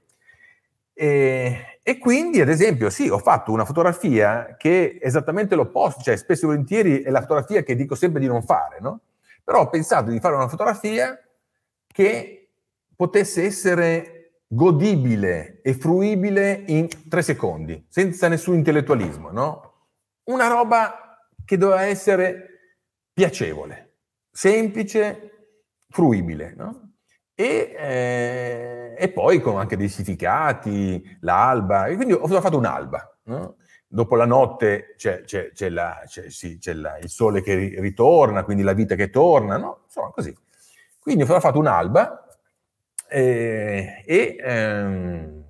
Speaker 2: E, e, quindi, ad esempio, sì, ho fatto una fotografia che è esattamente l'opposto, cioè spesso e volentieri è la fotografia che dico sempre di non fare, no? Però ho pensato di fare una fotografia che potesse essere godibile e fruibile in tre secondi, senza nessun intellettualismo, no? Una roba che doveva essere piacevole, semplice, fruibile, no? E, eh, e, poi con anche dei significati, l'alba, e quindi ho fatto un'alba. No? Dopo la notte c'è, c'è, c'è, la, c'è sì, la, il sole che ritorna, quindi la vita che torna, no? insomma così. Quindi ho fatto un'alba e, eh, e ehm,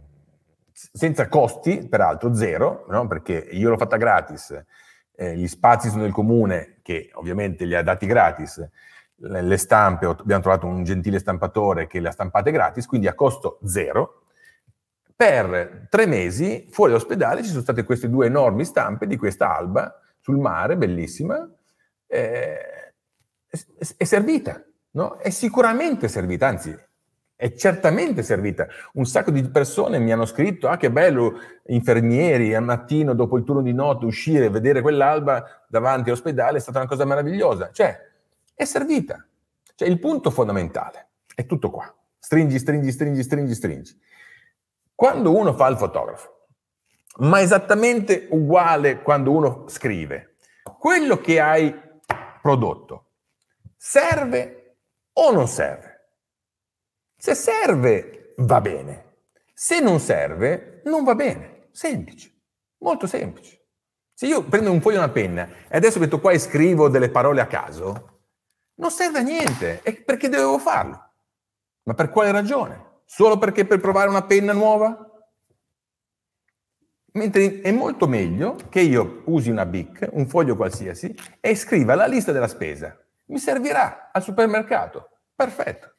Speaker 2: senza costi, peraltro zero, no? perché io l'ho fatta gratis, eh, gli spazi sono del comune che ovviamente li ha dati gratis, le, le stampe, abbiamo trovato un gentile stampatore che le ha stampate gratis, quindi a costo zero. Per tre mesi fuori dall'ospedale ci sono state queste due enormi stampe di questa alba sul mare, bellissima, eh, è, è, servita, no? è sicuramente servita, anzi è certamente servita. Un sacco di persone mi hanno scritto, ah che bello, infermieri, al mattino dopo il turno di notte uscire, vedere quell'alba davanti all'ospedale è stata una cosa meravigliosa. Cioè, è servita. Cioè, il punto fondamentale è tutto qua. Stringi, stringi, stringi, stringi, stringi. Quando uno fa il fotografo, ma esattamente uguale quando uno scrive, quello che hai prodotto serve o non serve? Se serve, va bene. Se non serve, non va bene. Semplice, molto semplice. Se io prendo un foglio e una penna e adesso metto qua e scrivo delle parole a caso, non serve a niente. E perché dovevo farlo? Ma per quale ragione? Solo perché per provare una penna nuova? Mentre è molto meglio che io usi una BIC, un foglio qualsiasi, e scriva la lista della spesa. Mi servirà al supermercato. Perfetto.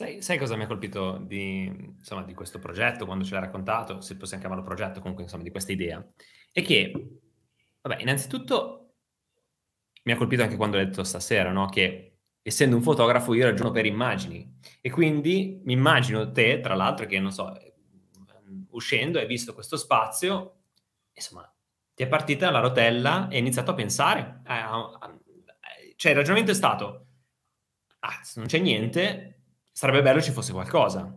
Speaker 1: Sai, sai, cosa mi ha colpito di, insomma, di, questo progetto, quando ce l'ha raccontato, se possiamo chiamarlo progetto, comunque insomma di questa idea? È che, vabbè, innanzitutto mi ha colpito anche quando l'ho detto stasera, no? Che essendo un fotografo io ragiono per immagini e quindi mi immagino te, tra l'altro, che non so, eh, uscendo hai visto questo spazio, insomma, ti è partita la rotella e hai iniziato a pensare. A, a, a, cioè il ragionamento è stato, ah, non c'è niente, sarebbe bello ci fosse qualcosa.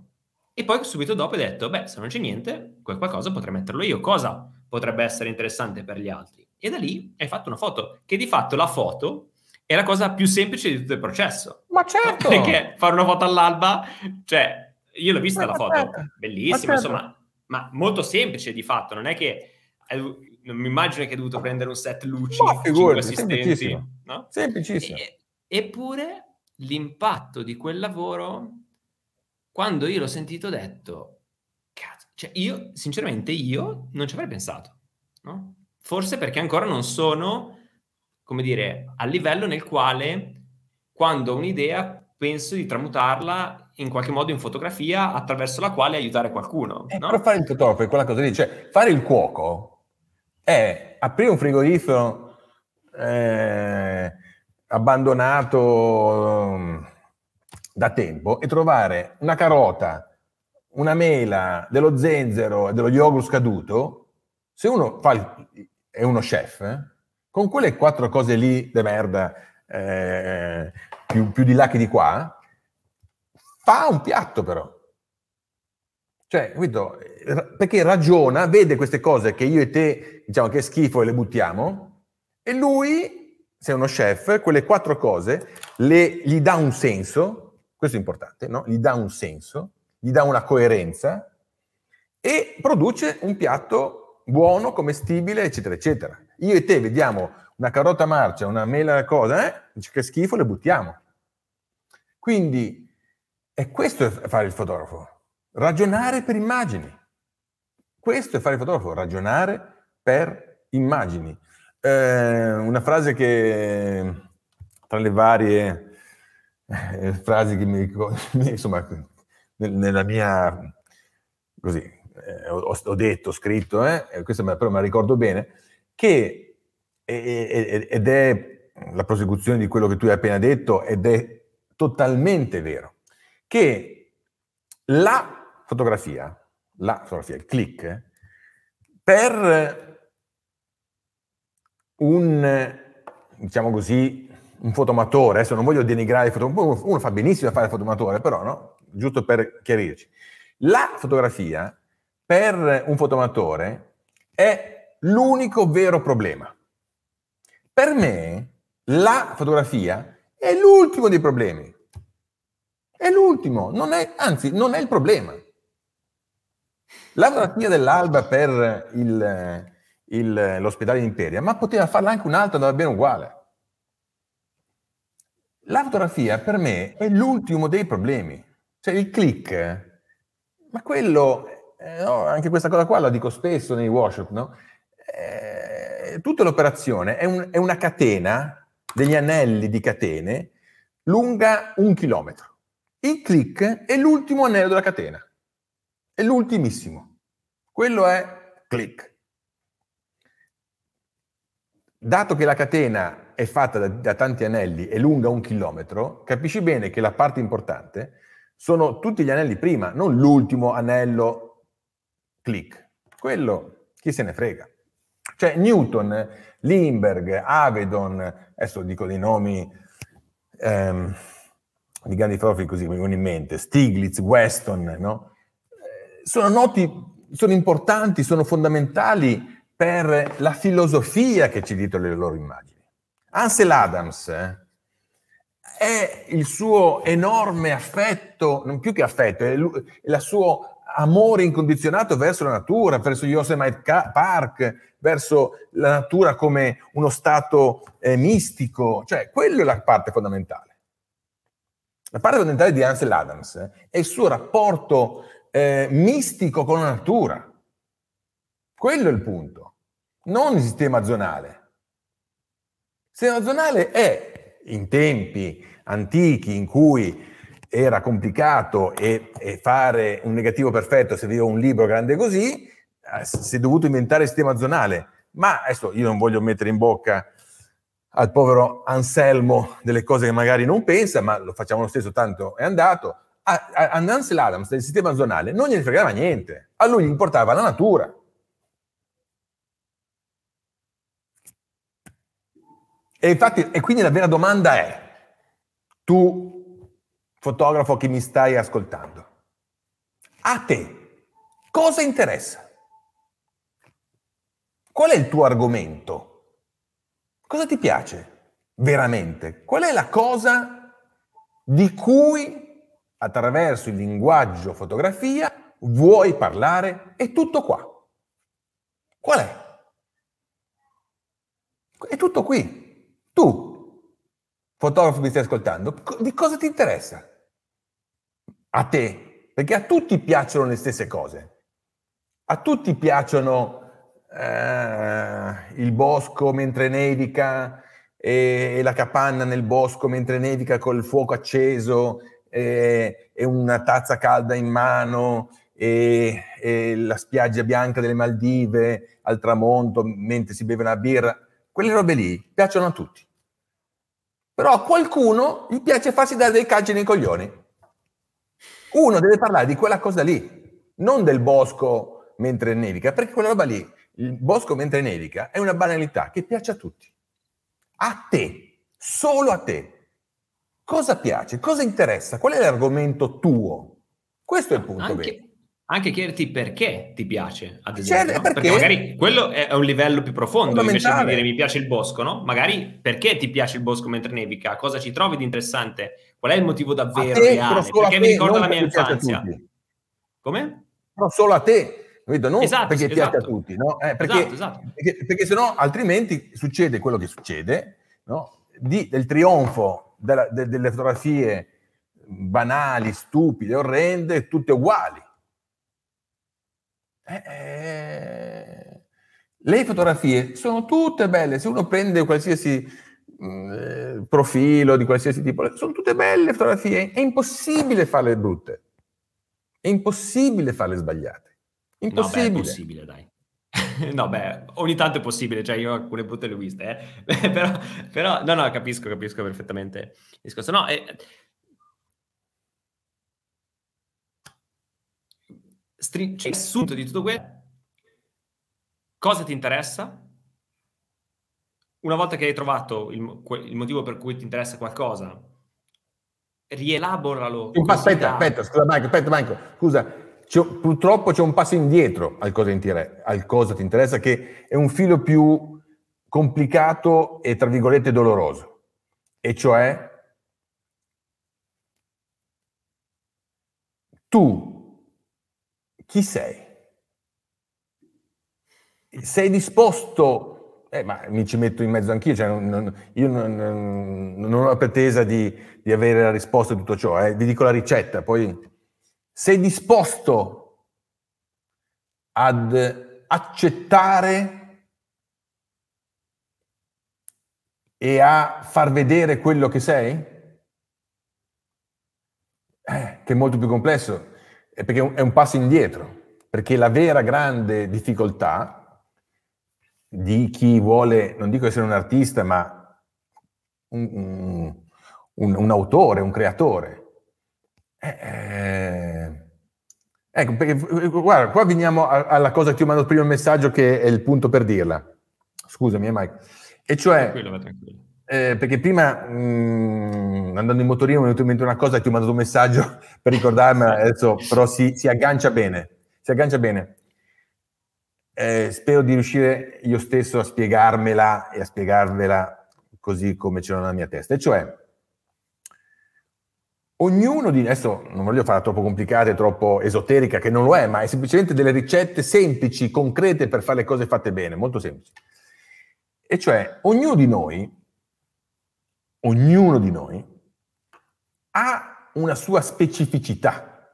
Speaker 1: E poi subito dopo hai detto, beh, se non c'è niente, quel qualcosa potrei metterlo io. Cosa potrebbe essere interessante per gli altri? E da lì hai fatto una foto, che di fatto la foto è la cosa più semplice di tutto il processo. Ma certo! Perché fare una foto all'alba, cioè, io l'ho vista ma la ma foto, certo. bellissima, ma certo. insomma, ma molto semplice di fatto, non è che... Non mi immagino che hai dovuto prendere un set luci, no, 5 assistenti, no? Semplicissimo. E, eppure l'impatto di quel lavoro quando io l'ho sentito detto, cazzo, cioè io, sinceramente io non ci avrei pensato, no? Forse perché ancora non sono, come dire, al livello nel quale quando ho un'idea penso di tramutarla in qualche modo in fotografia attraverso la quale aiutare qualcuno. Eh, no? Però fare il
Speaker 2: tutorial è quella cosa lì, cioè fare il cuoco è aprire un frigorifero, eh, abbandonato ehm, da tempo e trovare una carota, una mela, dello zenzero e dello yogurt scaduto, se uno fa, è uno chef, eh, con quelle quattro cose lì de merda, eh, più, più, di là che di qua, fa un piatto però. Cioè, capito? Perché ragiona, vede queste cose che io e te diciamo che è schifo e le buttiamo, e lui sei uno chef, quelle quattro cose le, gli dà un senso, questo è importante, no? gli dà un senso, gli dà una coerenza e produce un piatto buono, commestibile, eccetera, eccetera. Io e te vediamo una carota marcia, una mela cosa, eh? che schifo, le buttiamo. Quindi è questo fare il fotografo, ragionare per immagini. Questo è fare il fotografo, ragionare per immagini. Eh, una frase che tra le varie eh, frasi che mi ricordo, insomma, nella mia così eh, ho, ho, detto, scritto, eh, questa però me la ricordo bene, che ed è la prosecuzione di quello che tu hai appena detto ed è totalmente vero, che la fotografia, la fotografia, il click, eh, per un, diciamo così, un fotomatore, adesso non voglio denigrare il fotomatore, uno fa benissimo a fare il fotomatore, però no? Giusto per chiarirci. La fotografia per un fotomatore è l'unico vero problema. Per me la fotografia è l'ultimo dei problemi. È l'ultimo, non è, anzi non è il problema. La fotografia dell'alba per il, il, l'ospedale d'Imperia, ma poteva farla anche un'altra dove bene uguale. La fotografia per me è l'ultimo dei problemi, cioè il click, ma quello, eh, no, anche questa cosa qua la dico spesso nei workshop, no? eh, tutta l'operazione è, un, è una catena, degli anelli di catene, lunga un chilometro. Il click è l'ultimo anello della catena, è l'ultimissimo. Quello è click. Dato che la catena è fatta da, da tanti anelli e lunga un chilometro, capisci bene che la parte importante sono tutti gli anelli prima, non l'ultimo anello click. Quello chi se ne frega. Cioè Newton, Lindbergh, Avedon, adesso dico dei nomi ehm, di grandi filosofi così mi vengono in mente, Stiglitz, Weston, no? sono noti, sono importanti, sono fondamentali per la filosofia che ci dietro le loro immagini. Ansel Adams eh, è il suo enorme affetto, non più che affetto, è, lui, è il suo amore incondizionato verso la natura, verso Yosemite Park, verso la natura come uno stato eh, mistico, cioè quella è la parte fondamentale. La parte fondamentale di Ansel Adams eh, è il suo rapporto eh, mistico con la natura quello è il punto, non il sistema zonale. Il sistema zonale è in tempi antichi in cui era complicato e, e fare un negativo perfetto serviva un libro grande così, eh, si è dovuto inventare il sistema zonale. Ma adesso io non voglio mettere in bocca al povero Anselmo delle cose che magari non pensa, ma lo facciamo lo stesso, tanto è andato. A, a, a Ansel Adams del sistema zonale non gli fregava niente, a lui gli importava la natura. E infatti, e quindi la vera domanda è, tu fotografo che mi stai ascoltando, a te cosa interessa? Qual è il tuo argomento? Cosa ti piace veramente? Qual è la cosa di cui attraverso il linguaggio fotografia vuoi parlare? È tutto qua. Qual è? È tutto qui. Tu, fotografo che mi stai ascoltando, di cosa ti interessa? A te, perché a tutti piacciono le stesse cose. A tutti piacciono eh, il bosco mentre nevica e, e, la capanna nel bosco mentre nevica col fuoco acceso e, e una tazza calda in mano e, e, la spiaggia bianca delle Maldive al tramonto mentre si beve una birra quelle robe lì piacciono a tutti. Però a qualcuno gli piace farsi dare dei calci nei coglioni. Uno deve parlare di quella cosa lì, non del bosco mentre nevica, perché quella roba lì, il bosco mentre nevica, è una banalità che piace a tutti. A te, solo a te. Cosa piace? Cosa interessa? Qual è
Speaker 1: l'argomento tuo? Questo è il punto. Anche, bene anche chiederti perché ti piace, ad certo, esempio. Certo, perché? perché? magari quello è un livello più profondo, invece di dire mi piace il bosco, no? Magari perché ti piace il bosco mentre nevica? Cosa ci trovi di interessante? Qual è il motivo davvero te, reale? Perché mi ricorda la mia infanzia.
Speaker 2: Come? No, solo a te. Capito? Non esatto, perché esatto. piace a esatto. tutti, no? eh, perché, esatto, esatto. Perché, perché sennò altrimenti succede quello che succede, no? Di, del trionfo della, de, delle fotografie banali, stupide, orrende, tutte uguali eh, eh, le fotografie sono tutte belle, se uno prende qualsiasi mh, mm, eh, profilo di qualsiasi tipo, sono tutte belle fotografie, è impossibile farle brutte, è impossibile farle sbagliate, impossibile. No, beh, è
Speaker 1: possibile, dai. No, beh, ogni tanto è possibile, cioè io alcune brutte le ho viste, eh? però, però, no, no, capisco, capisco perfettamente il discorso. No, eh, stri- cioè, assunto di tutto questo, cosa ti interessa? Una volta che hai trovato il, il motivo per cui ti interessa qualcosa, rielaboralo. Aspetta, aspetta,
Speaker 2: scusa Marco, aspetta Marco, scusa, c'è, purtroppo c'è un passo indietro al cosa, al cosa, ti interessa, che è un filo più complicato e tra virgolette doloroso, e cioè tu chi sei? Sei disposto, eh, ma mi ci metto in mezzo anch'io, cioè non, non, io non, non, ho la pretesa di, di, avere la risposta a tutto ciò, eh, vi dico la ricetta, poi sei disposto ad accettare e a far vedere quello che sei? Eh, che è molto più complesso perché è un passo indietro, perché la vera grande difficoltà di chi vuole, non dico essere un artista, ma un, un, un autore, un creatore. Eh, eh, ecco, perché, guarda, qua veniamo alla cosa che ti ho mandato prima il messaggio, che è il punto per dirla. Scusami, eh, Mike. E cioè, tranquillo, tranquillo eh, perché prima mh, mm, andando in motorino mi è venuto in mente una cosa, ti ho mandato un messaggio per ricordarmela adesso, però si, si, aggancia bene, si aggancia bene. Eh, spero di riuscire io stesso a spiegarmela e a spiegarvela così come c'era nella mia testa, e cioè ognuno di adesso non voglio farla troppo complicata e troppo esoterica, che non lo è, ma è semplicemente delle ricette semplici, concrete per fare le cose fatte bene, molto semplici. E cioè, ognuno di noi ognuno di noi ha una sua specificità.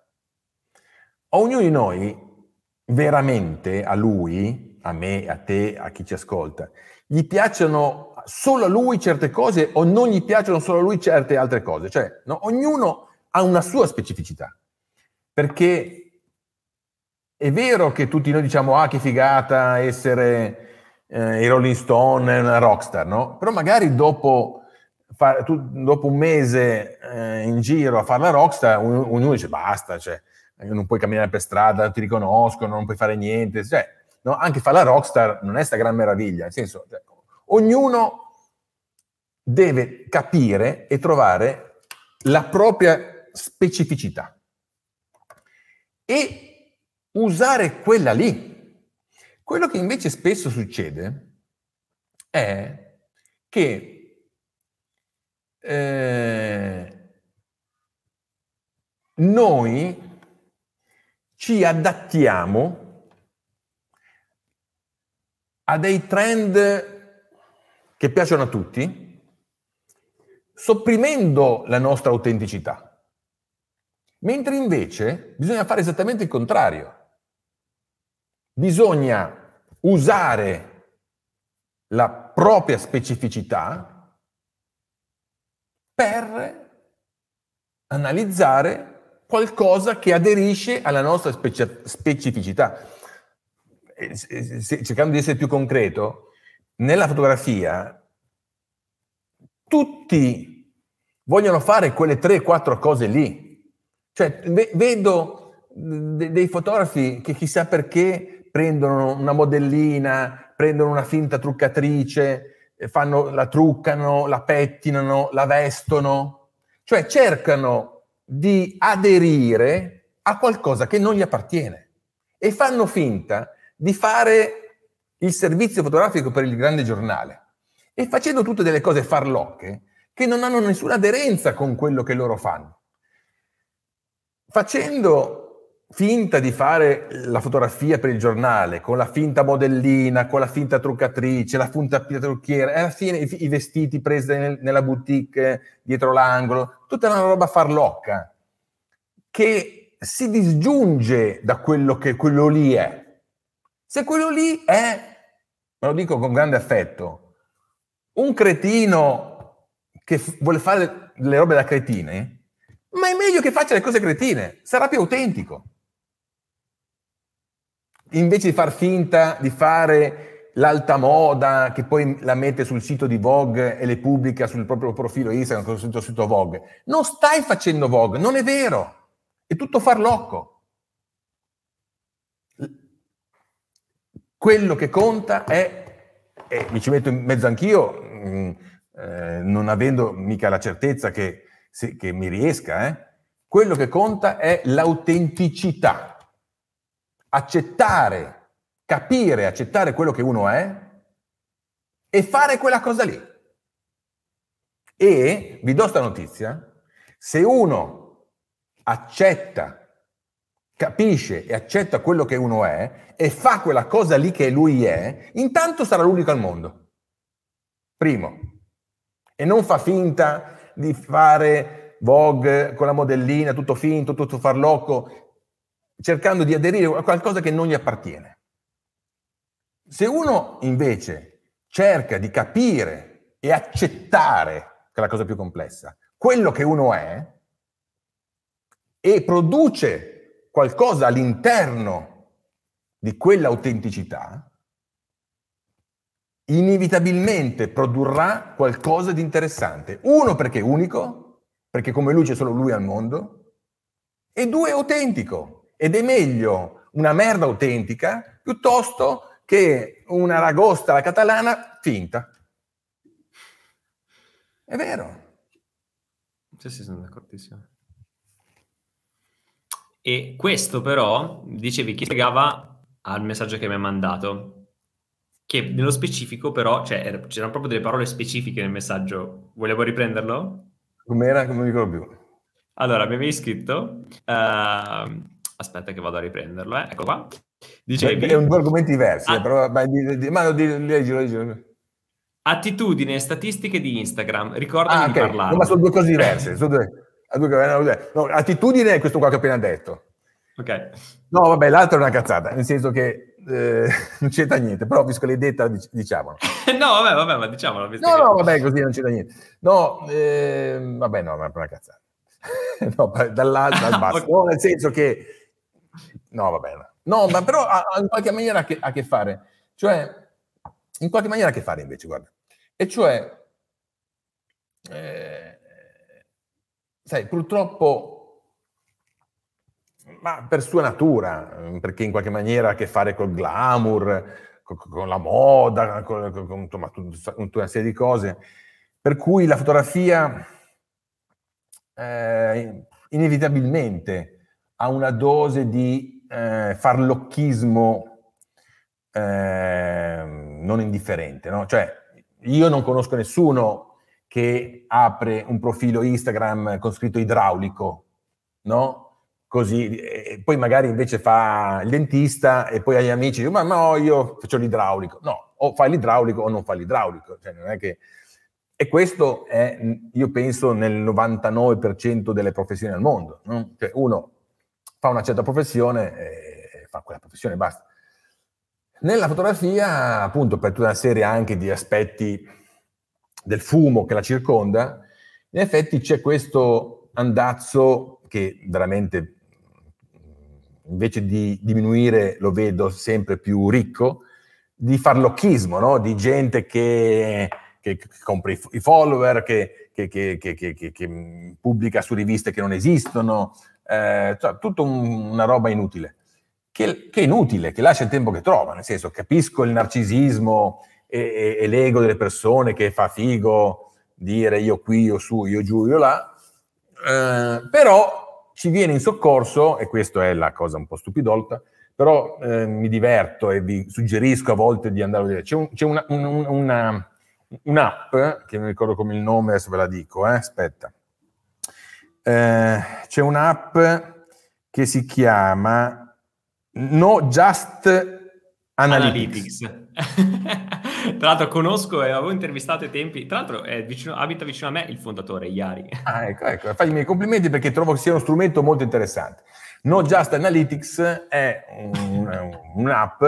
Speaker 2: Ognuno di noi veramente a lui, a me, a te, a chi ci ascolta, gli piacciono solo a lui certe cose o non gli piacciono solo a lui certe altre cose. Cioè, no? ognuno ha una sua specificità. Perché è vero che tutti noi diciamo, ah, che figata essere eh, i Rolling Stone, una rockstar, no? Però magari dopo fare, tu dopo un mese eh, in giro a fare la rockstar, ognuno dice basta, cioè, non puoi camminare per strada, non ti riconoscono, non puoi fare niente. Cioè, no? Anche fare la rockstar non è sta gran meraviglia, nel senso, cioè, ognuno deve capire e trovare la propria specificità e usare quella lì. Quello che invece spesso succede è che eh, noi ci adattiamo a dei trend che piacciono a tutti, sopprimendo la nostra autenticità. Mentre invece bisogna fare esattamente il contrario. Bisogna usare la propria specificità per analizzare qualcosa che aderisce alla nostra speci- specificità. Cercando di essere più concreto, nella fotografia tutti vogliono fare quelle 3-4 cose lì. Cioè, vedo dei fotografi che chissà perché prendono una modellina, prendono una finta truccatrice, fanno, la truccano, la pettinano, la vestono, cioè cercano di aderire a qualcosa che non gli appartiene e fanno finta di fare il servizio fotografico per il grande giornale e facendo tutte delle cose farlocche che non hanno nessuna aderenza con quello che loro fanno. Facendo finta di fare la fotografia per il giornale, con la finta modellina, con la finta truccatrice, la finta trucchiera, e alla fine i, vestiti presi nel, nella boutique, dietro l'angolo, tutta una roba farlocca, che si disgiunge da quello che quello lì è. Se quello lì è, me lo dico con grande affetto, un cretino che vuole fare le robe da cretine, ma è meglio che faccia le cose cretine, sarà più autentico invece di far finta di fare l'alta moda che poi la mette sul sito di Vogue e le pubblica sul proprio profilo Instagram, sul suo sito Vogue, non stai facendo Vogue, non è vero, è tutto farlocco. Quello che conta è, e mi ci metto in mezzo anch'io, mh, mm, eh, non avendo mica la certezza che, se, che mi riesca, eh, quello che conta è l'autenticità accettare, capire, accettare quello che uno è e fare quella cosa lì. E vi do sta notizia, se uno accetta, capisce e accetta quello che uno è e fa quella cosa lì che lui è, intanto sarà l'unico al mondo. Primo. E non fa finta di fare Vogue con la modellina, tutto finto, tutto farlocco, cercando di aderire a qualcosa che non gli appartiene. Se uno invece cerca di capire e accettare, che è la cosa più complessa, quello che uno è e produce qualcosa all'interno di quell'autenticità, inevitabilmente produrrà qualcosa di interessante. Uno perché è unico, perché come lui c'è solo lui al mondo, e due autentico, ed è meglio una merda autentica piuttosto che una ragosta alla catalana finta.
Speaker 1: È vero. Sì, sì, sono d'accordissimo. E questo però, dicevi, chi spiegava al messaggio che mi ha mandato, che nello specifico però, cioè c'erano proprio delle parole specifiche nel messaggio. Volevo riprenderlo?
Speaker 2: Com'era? Come non mi ricordo
Speaker 1: più. Allora, mi avevi scritto, uh, Aspetta che vado a riprenderlo, eh. ecco qua. Dicevi... È un due
Speaker 2: argomenti diversi, ah. Eh, però ma, di, di, ma di,
Speaker 1: Attitudine e statistiche di Instagram, ricordami ah, okay. di parlare. No, ma sono due cose diverse.
Speaker 2: sono due, ah, due, no, attitudine è questo qua che ho appena detto. Ok. No, vabbè, l'altro è una cazzata, nel senso che eh, non c'entra niente, però visto che l'hai detta, diciamolo.
Speaker 1: no, vabbè, vabbè, ma diciamolo. No, che... no,
Speaker 2: vabbè, così non c'entra niente. No, eh, vabbè, no, ma è una cazzata. no, dal, dal ah, basso. okay. no, nel senso che No, va bene. No, ma però ha, ha in qualche maniera a che, a che, fare. Cioè, in qualche maniera a che fare invece, guarda. E cioè, eh, sai, purtroppo, ma per sua natura, mm, perché in qualche maniera ha a che fare col glamour, con, con la moda, con, con, con, una serie di cose, per cui la fotografia eh, inevitabilmente ha una dose di eh, farlocchismo eh, non indifferente, no? Cioè, io non conosco nessuno che apre un profilo Instagram con scritto idraulico, no? Così, e poi magari invece fa il dentista e poi agli amici dice, ma no, io faccio l'idraulico. No, o fa l'idraulico o non fa l'idraulico. Cioè, non è che... E questo è, io penso, nel 99% delle professioni al mondo. No? Cioè, uno fa una certa professione e fa quella professione, e basta. Nella fotografia, appunto, per tutta una serie anche di aspetti del fumo che la circonda, in effetti c'è questo andazzo che veramente invece di diminuire lo vedo sempre più ricco, di farlocchismo, no? di gente che, che, che compra i follower, che, che pubblica su riviste che non esistono, eh, cioè, tutta un, una roba inutile, che, che, è inutile, che lascia il tempo che trova, nel senso capisco il narcisismo e, e, e l'ego delle persone che fa figo dire io qui, io su, io giù, io là, eh, però ci viene in soccorso, e questa è la cosa un po' stupidolta, però eh, mi diverto e vi suggerisco a volte di andare a vedere. C'è, un, c'è una, un, una, un'app, che non ricordo come il nome, adesso ve la dico, eh? aspetta. Eh, c'è un'app che si chiama No Just
Speaker 1: Analytics. Analytics. Tra l'altro conosco e eh, avevo intervistato ai tempi, tra l'altro vicino, abita vicino a me il fondatore Iari.
Speaker 2: Ah, ecco, ecco, fai i miei complimenti perché trovo che sia uno strumento molto interessante. No Just Analytics è un, un'app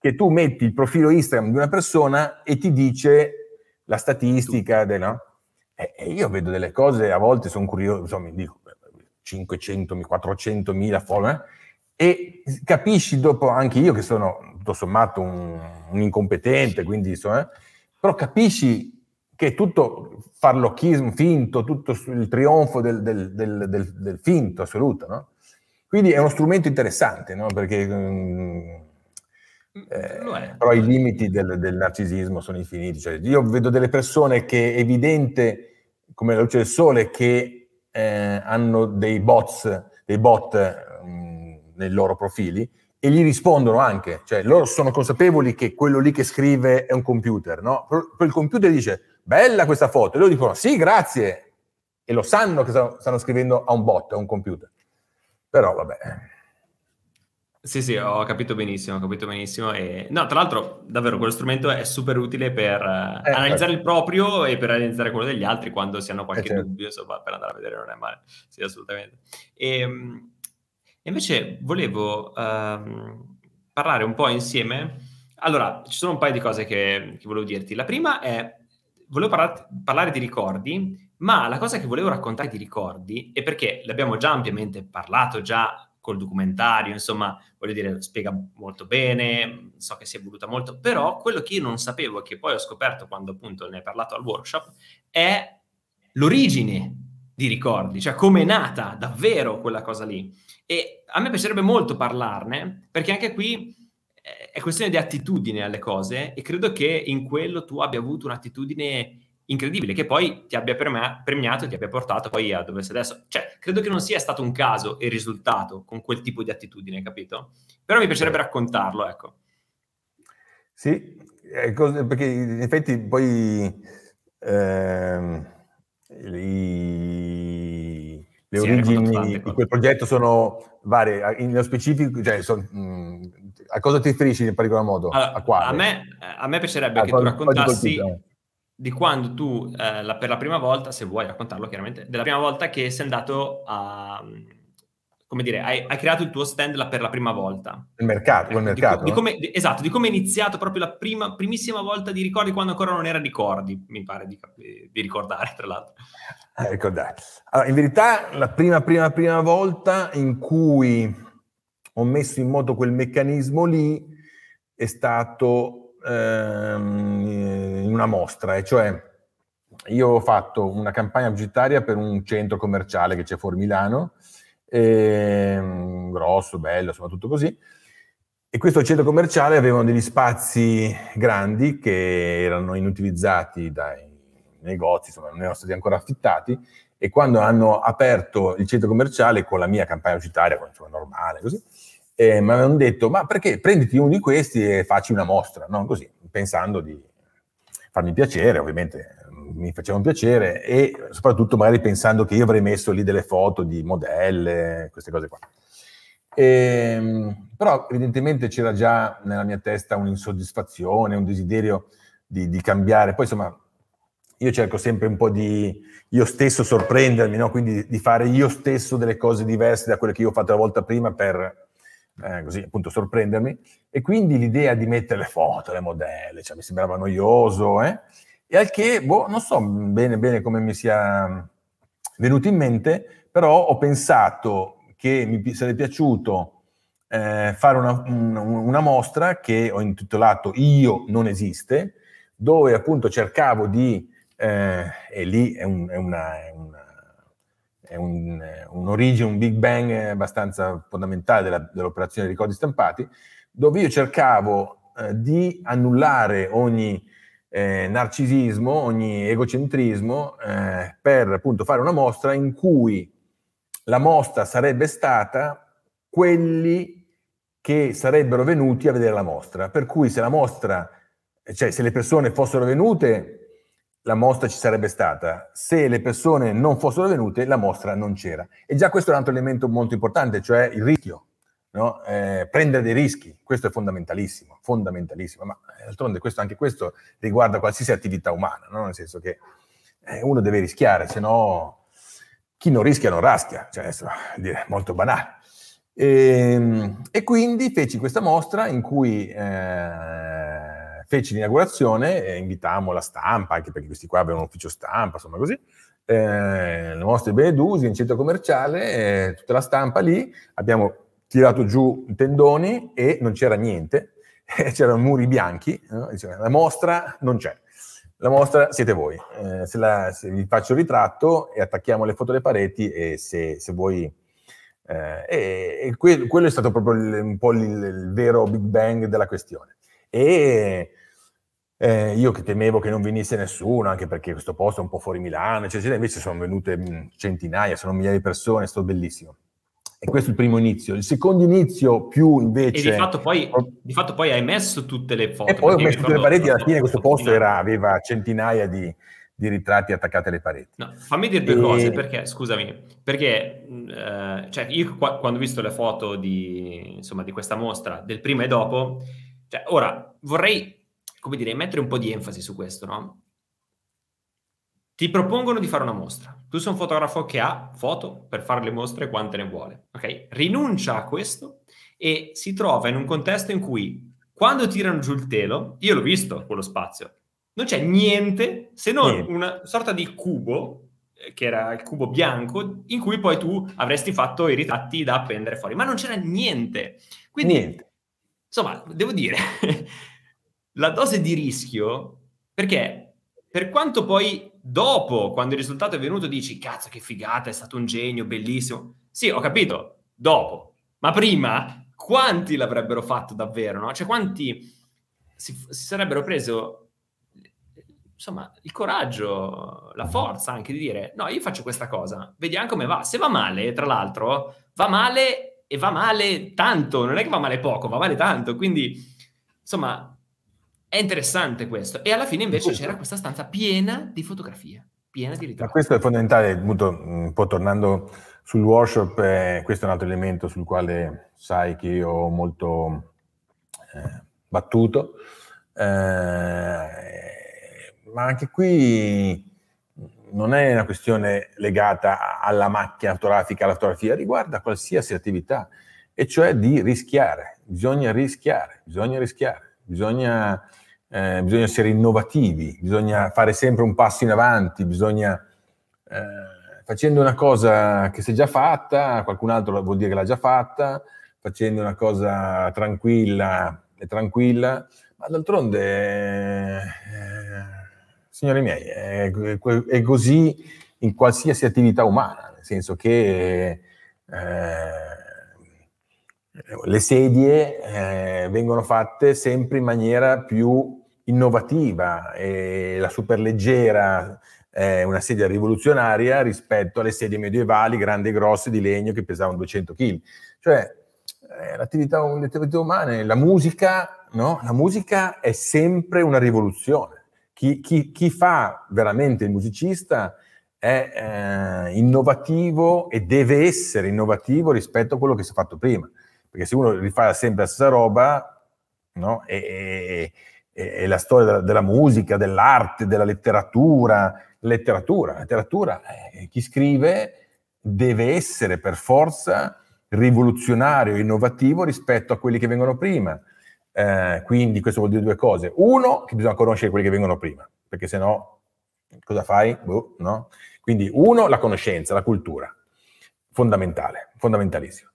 Speaker 2: che tu metti il profilo Instagram di una persona e ti dice la statistica, no? E, e io vedo delle cose, a volte sono curioso, insomma, mi dico 500, 400.000 mila follower, e capisci dopo, anche io che sono tutto sommato un, un incompetente, quindi insomma, però capisci che tutto farlochismo finto, tutto il trionfo del, del, del, del finto assoluto, no? Quindi è uno strumento interessante, no? Perché... Mh, mm, eh, però i limiti del, del, narcisismo sono infiniti. Cioè, io vedo delle persone che è evidente, come la luce del sole, che eh, hanno dei bots, dei bot mh, mm, nei loro profili e gli rispondono anche. Cioè, loro sono consapevoli che quello lì che scrive è un computer, no? Poi il computer dice, bella questa foto, e loro dicono, sì, grazie. E lo sanno che stanno, stanno scrivendo a un bot, a un computer. Però vabbè.
Speaker 1: Sì, sì, ho capito benissimo, ho capito benissimo. E... No, tra l'altro, davvero, quello strumento è super utile per eh, eh analizzare certo. il proprio e per analizzare quello degli altri quando si hanno eh, qualche eh, certo. dubbio, insomma, per andare a vedere non è male. Sì, assolutamente. Ehm, e, invece volevo uh, parlare un po' insieme. Allora, ci sono un paio di cose che, che volevo dirti. La prima è, volevo parla- parlare di ricordi, ma la cosa che volevo raccontare di ricordi, e perché l'abbiamo già ampiamente parlato, già col documentario, insomma, voglio dire, spiega molto bene, so che si è voluta molto, però quello che io non sapevo e che poi ho scoperto quando appunto ne hai parlato al workshop è l'origine di ricordi, cioè come è nata davvero quella cosa lì. E a me piacerebbe molto parlarne, perché anche qui eh, è questione di attitudine alle cose e credo che in quello tu abbia avuto un'attitudine incredibile che poi ti abbia premiato e ti abbia portato poi a dove sei adesso. Cioè, credo che non sia stato un caso il risultato con quel tipo di attitudine, capito? Però mi piacerebbe raccontarlo, ecco.
Speaker 2: Sì, perché in effetti poi ehm, i, le sì, origini di quel progetto sono varie, nello specifico, cioè, son, mh, mm, a cosa ti riferisci in particolar modo? Allora, a, a, me,
Speaker 1: eh, a, me, piacerebbe a che tu raccontassi di quando tu, eh, la, per la prima volta, se vuoi raccontarlo chiaramente, della prima volta che sei andato a, come dire, hai, hai creato il tuo stand la, per la prima volta.
Speaker 2: Il mercato, ecco, il mercato. Di, di come,
Speaker 1: esatto, di come è iniziato proprio la prima, primissima volta di ricordi quando ancora non era ricordi, mi pare di, di ricordare, tra l'altro. Ah, ecco dai.
Speaker 2: Allora, in verità, la prima, prima, prima volta in cui ho messo in moto quel meccanismo lì è stato Ehm, in una mostra, e cioè io ho fatto una campagna pubblicitaria per un centro commerciale che c'è fuori Milano, ehm, grosso, bello, insomma tutto così, e questo centro commerciale aveva degli spazi grandi che erano inutilizzati dai negozi, insomma non erano stati ancora affittati, e quando hanno aperto il centro commerciale con la mia campagna pubblicitaria, normale, così, eh, mi avevano detto, ma perché prenditi uno di questi e facci una mostra, no? così, pensando di farmi piacere, ovviamente mm, mi facevano piacere e soprattutto magari pensando che io avrei messo lì delle foto di modelle, queste cose qua. E, ehm, però evidentemente c'era già nella mia testa un'insoddisfazione, un desiderio di, di cambiare. Poi insomma, io cerco sempre un po' di io stesso sorprendermi, no? quindi di fare io stesso delle cose diverse da quelle che io ho fatto la volta prima per eh, così appunto sorprendermi, e quindi l'idea di mettere le foto, le modelle, cioè, mi sembrava noioso, eh? e al che, boh, non so bene, bene come mi sia venuto in mente, però ho pensato che mi sarebbe piaciuto eh, fare una, una, una, mostra che ho intitolato Io non esiste, dove appunto cercavo di, eh, e lì è, un, è, una, è una è un, un'origine, un Big Bang abbastanza fondamentale della, dell'operazione dei codi stampati, dove io cercavo eh, di annullare ogni eh, narcisismo, ogni egocentrismo, eh, per appunto fare una mostra in cui la mostra sarebbe stata quelli che sarebbero venuti a vedere la mostra. Per cui se la mostra, cioè se le persone fossero venute la mostra ci sarebbe stata. Se le persone non fossero venute, la mostra non c'era. E già questo è un altro elemento molto importante, cioè il rischio. No? Eh, prendere dei rischi, questo è fondamentalissimo, fondamentalissimo, ma eh, d'altronde questo, anche questo riguarda qualsiasi attività umana, no? nel senso che eh, uno deve rischiare, se no chi non rischia non raschia, cioè, è molto banale. E, ehm, e, quindi feci questa mostra in cui eh, fece l'inaugurazione, e invitammo la stampa, anche perché questi qua avevano un ufficio stampa, insomma così, eh, le mostre Benedusi in centro commerciale, eh, tutta la stampa lì, abbiamo tirato giù i tendoni e non c'era niente, eh, c'erano muri bianchi, no? Diceva, la mostra non c'è, la mostra siete voi, eh, se, la, se, vi faccio il ritratto e attacchiamo le foto alle pareti e se, se voi... Eh, e, e que- quello è stato proprio il, un po' il, il vero Big Bang della questione. E eh, io che temevo che non venisse nessuno, anche perché questo posto è un po' fuori Milano, eccetera, invece sono venute mm, centinaia, sono migliaia di persone, è stato bellissimo. E questo è il primo inizio. Il secondo inizio più invece... E di fatto
Speaker 1: poi, di fatto poi hai messo tutte le foto. E poi ho messo tutte le pareti, alla fine
Speaker 2: questo posto era, aveva centinaia di, di ritratti attaccati alle pareti. No, fammi dire due e... cose,
Speaker 1: perché, scusami, perché eh, cioè io qua, quando ho visto le foto di, insomma, di questa mostra, del prima e dopo, cioè, ora vorrei come dire, mettere un po' di enfasi su questo, no? Ti propongono di fare una mostra. Tu sei un fotografo che ha foto per fare le mostre quante ne vuole, ok? Rinuncia a questo e si trova in un contesto in cui quando tirano giù il telo, io l'ho visto quello spazio, non c'è niente se non niente. una sorta di cubo eh, che era il cubo bianco in cui poi tu avresti fatto i ritratti da appendere fuori, ma non c'era niente. Quindi, niente. insomma, devo dire la dose di rischio, perché per quanto poi dopo, quando il risultato è venuto, dici cazzo che figata, è stato un genio, bellissimo. Sì, ho capito, dopo. Ma prima, quanti l'avrebbero fatto davvero, no? Cioè quanti si, si sarebbero preso, insomma, il coraggio, la forza anche di dire no, io faccio questa cosa, vediamo come va. Se va male, tra l'altro, va male e va male tanto, non è che va male poco, va male tanto. Quindi, insomma, è interessante questo. E alla fine invece c'era questa stanza piena di fotografie, piena di ritratti. Ma
Speaker 2: questo è fondamentale, appunto, mm, un po' tornando sul workshop, eh, questo è un altro elemento sul quale sai che io ho molto eh, battuto. Eh, ma anche qui non è una questione legata alla macchina fotografica, alla fotografia, riguarda qualsiasi attività, e cioè di rischiare. Bisogna rischiare, bisogna rischiare bisogna, eh, bisogna essere innovativi, bisogna fare sempre un passo in avanti, bisogna... Eh, facendo una cosa che si è già fatta, qualcun altro vuol dire che l'ha già fatta, facendo una cosa tranquilla e tranquilla, ma d'altronde, eh, signori miei, è, è, così in qualsiasi attività umana, nel senso che eh, le sedie eh, vengono fatte sempre in maniera più innovativa e la superleggera è una sedia rivoluzionaria rispetto alle sedie medievali grandi e grosse di legno che pesavano 200 kg. Cioè, eh, l'attività, l'attività umana, la musica, no? la musica è sempre una rivoluzione. Chi, chi, chi fa veramente il musicista è eh, innovativo e deve essere innovativo rispetto a quello che si è fatto prima perché se uno rifà sempre la stessa roba, no? e, e, e la storia della, della, musica, dell'arte, della letteratura, letteratura, letteratura, eh, chi scrive deve essere per forza rivoluzionario, innovativo rispetto a quelli che vengono prima. Eh, quindi questo vuol dire due cose. Uno, che bisogna conoscere quelli che vengono prima, perché se no cosa fai? Boh, no? Quindi uno, la conoscenza, la cultura, fondamentale, fondamentalissimo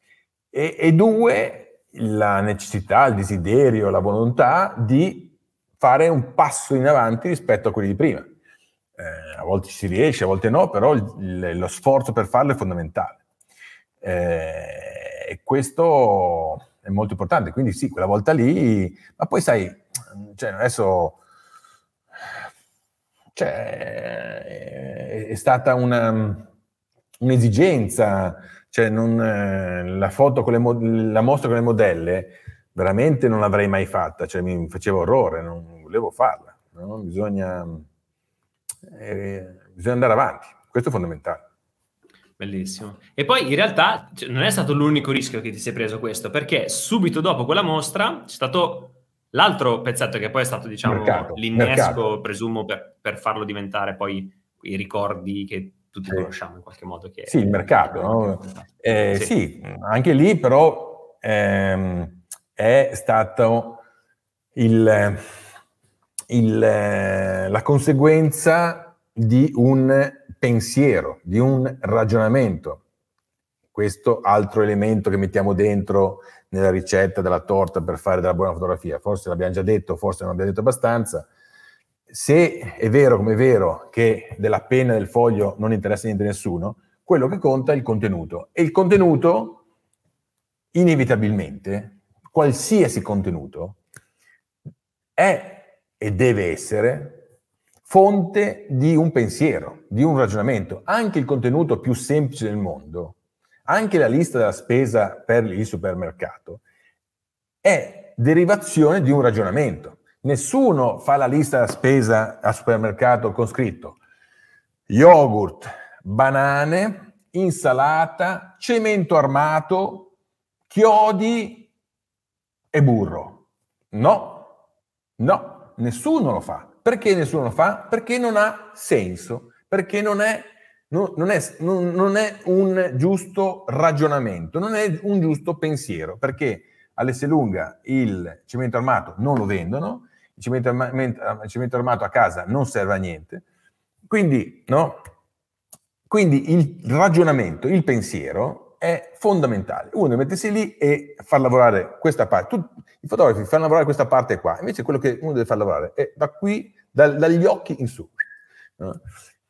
Speaker 2: e, e due, la necessità, il desiderio, la volontà di fare un passo in avanti rispetto a quelli di prima. Eh, a volte si riesce, a volte no, però il, lo sforzo per farlo è fondamentale. Eh, e questo è molto importante, quindi sì, quella volta lì, ma poi sai, cioè adesso cioè, è stata una, un'esigenza cioè, non, eh, la, foto con le mo- la mostra con le modelle veramente non l'avrei mai fatta, cioè, mi faceva orrore, non volevo farla. No? Bisogna, eh, bisogna andare avanti, questo è fondamentale. Bellissimo.
Speaker 1: E poi in realtà cioè, non è stato l'unico rischio che ti sei preso questo, perché subito dopo quella mostra c'è stato l'altro pezzetto che poi è stato, diciamo, mercato, l'innesco, mercato. presumo, per, per, farlo diventare poi i ricordi che tutti conosciamo in qualche modo. Che sì, il mercato. No?
Speaker 2: Eh, sì. sì. anche lì però ehm, è stato il, il, la conseguenza di un pensiero, di un ragionamento. Questo altro elemento che mettiamo dentro nella ricetta della torta per fare della buona fotografia. Forse l'abbiamo già detto, forse non abbiamo detto abbastanza se è vero come è vero che della penna e del foglio non interessa niente a nessuno, quello che conta è il contenuto. E il contenuto, inevitabilmente, qualsiasi contenuto, è e deve essere fonte di un pensiero, di un ragionamento. Anche il contenuto più semplice del mondo, anche la lista della spesa per il supermercato, è derivazione di un ragionamento. Nessuno fa la lista della spesa al supermercato con scritto yogurt, banane, insalata, cemento armato, chiodi e burro. No, no, nessuno lo fa. Perché nessuno lo fa? Perché non ha senso, perché non è, non, non è, non, è un giusto ragionamento, non è un giusto pensiero, perché lunga il cemento armato non lo vendono, il cemento, il eh, cemento armato a casa non serve a niente. Quindi, no? Quindi il ragionamento, il pensiero è fondamentale. Uno deve mettersi lì e far lavorare questa parte. Tutti, I fotografi fanno lavorare questa parte qua, invece quello che uno deve far lavorare è da qui, da, dagli occhi in su. No?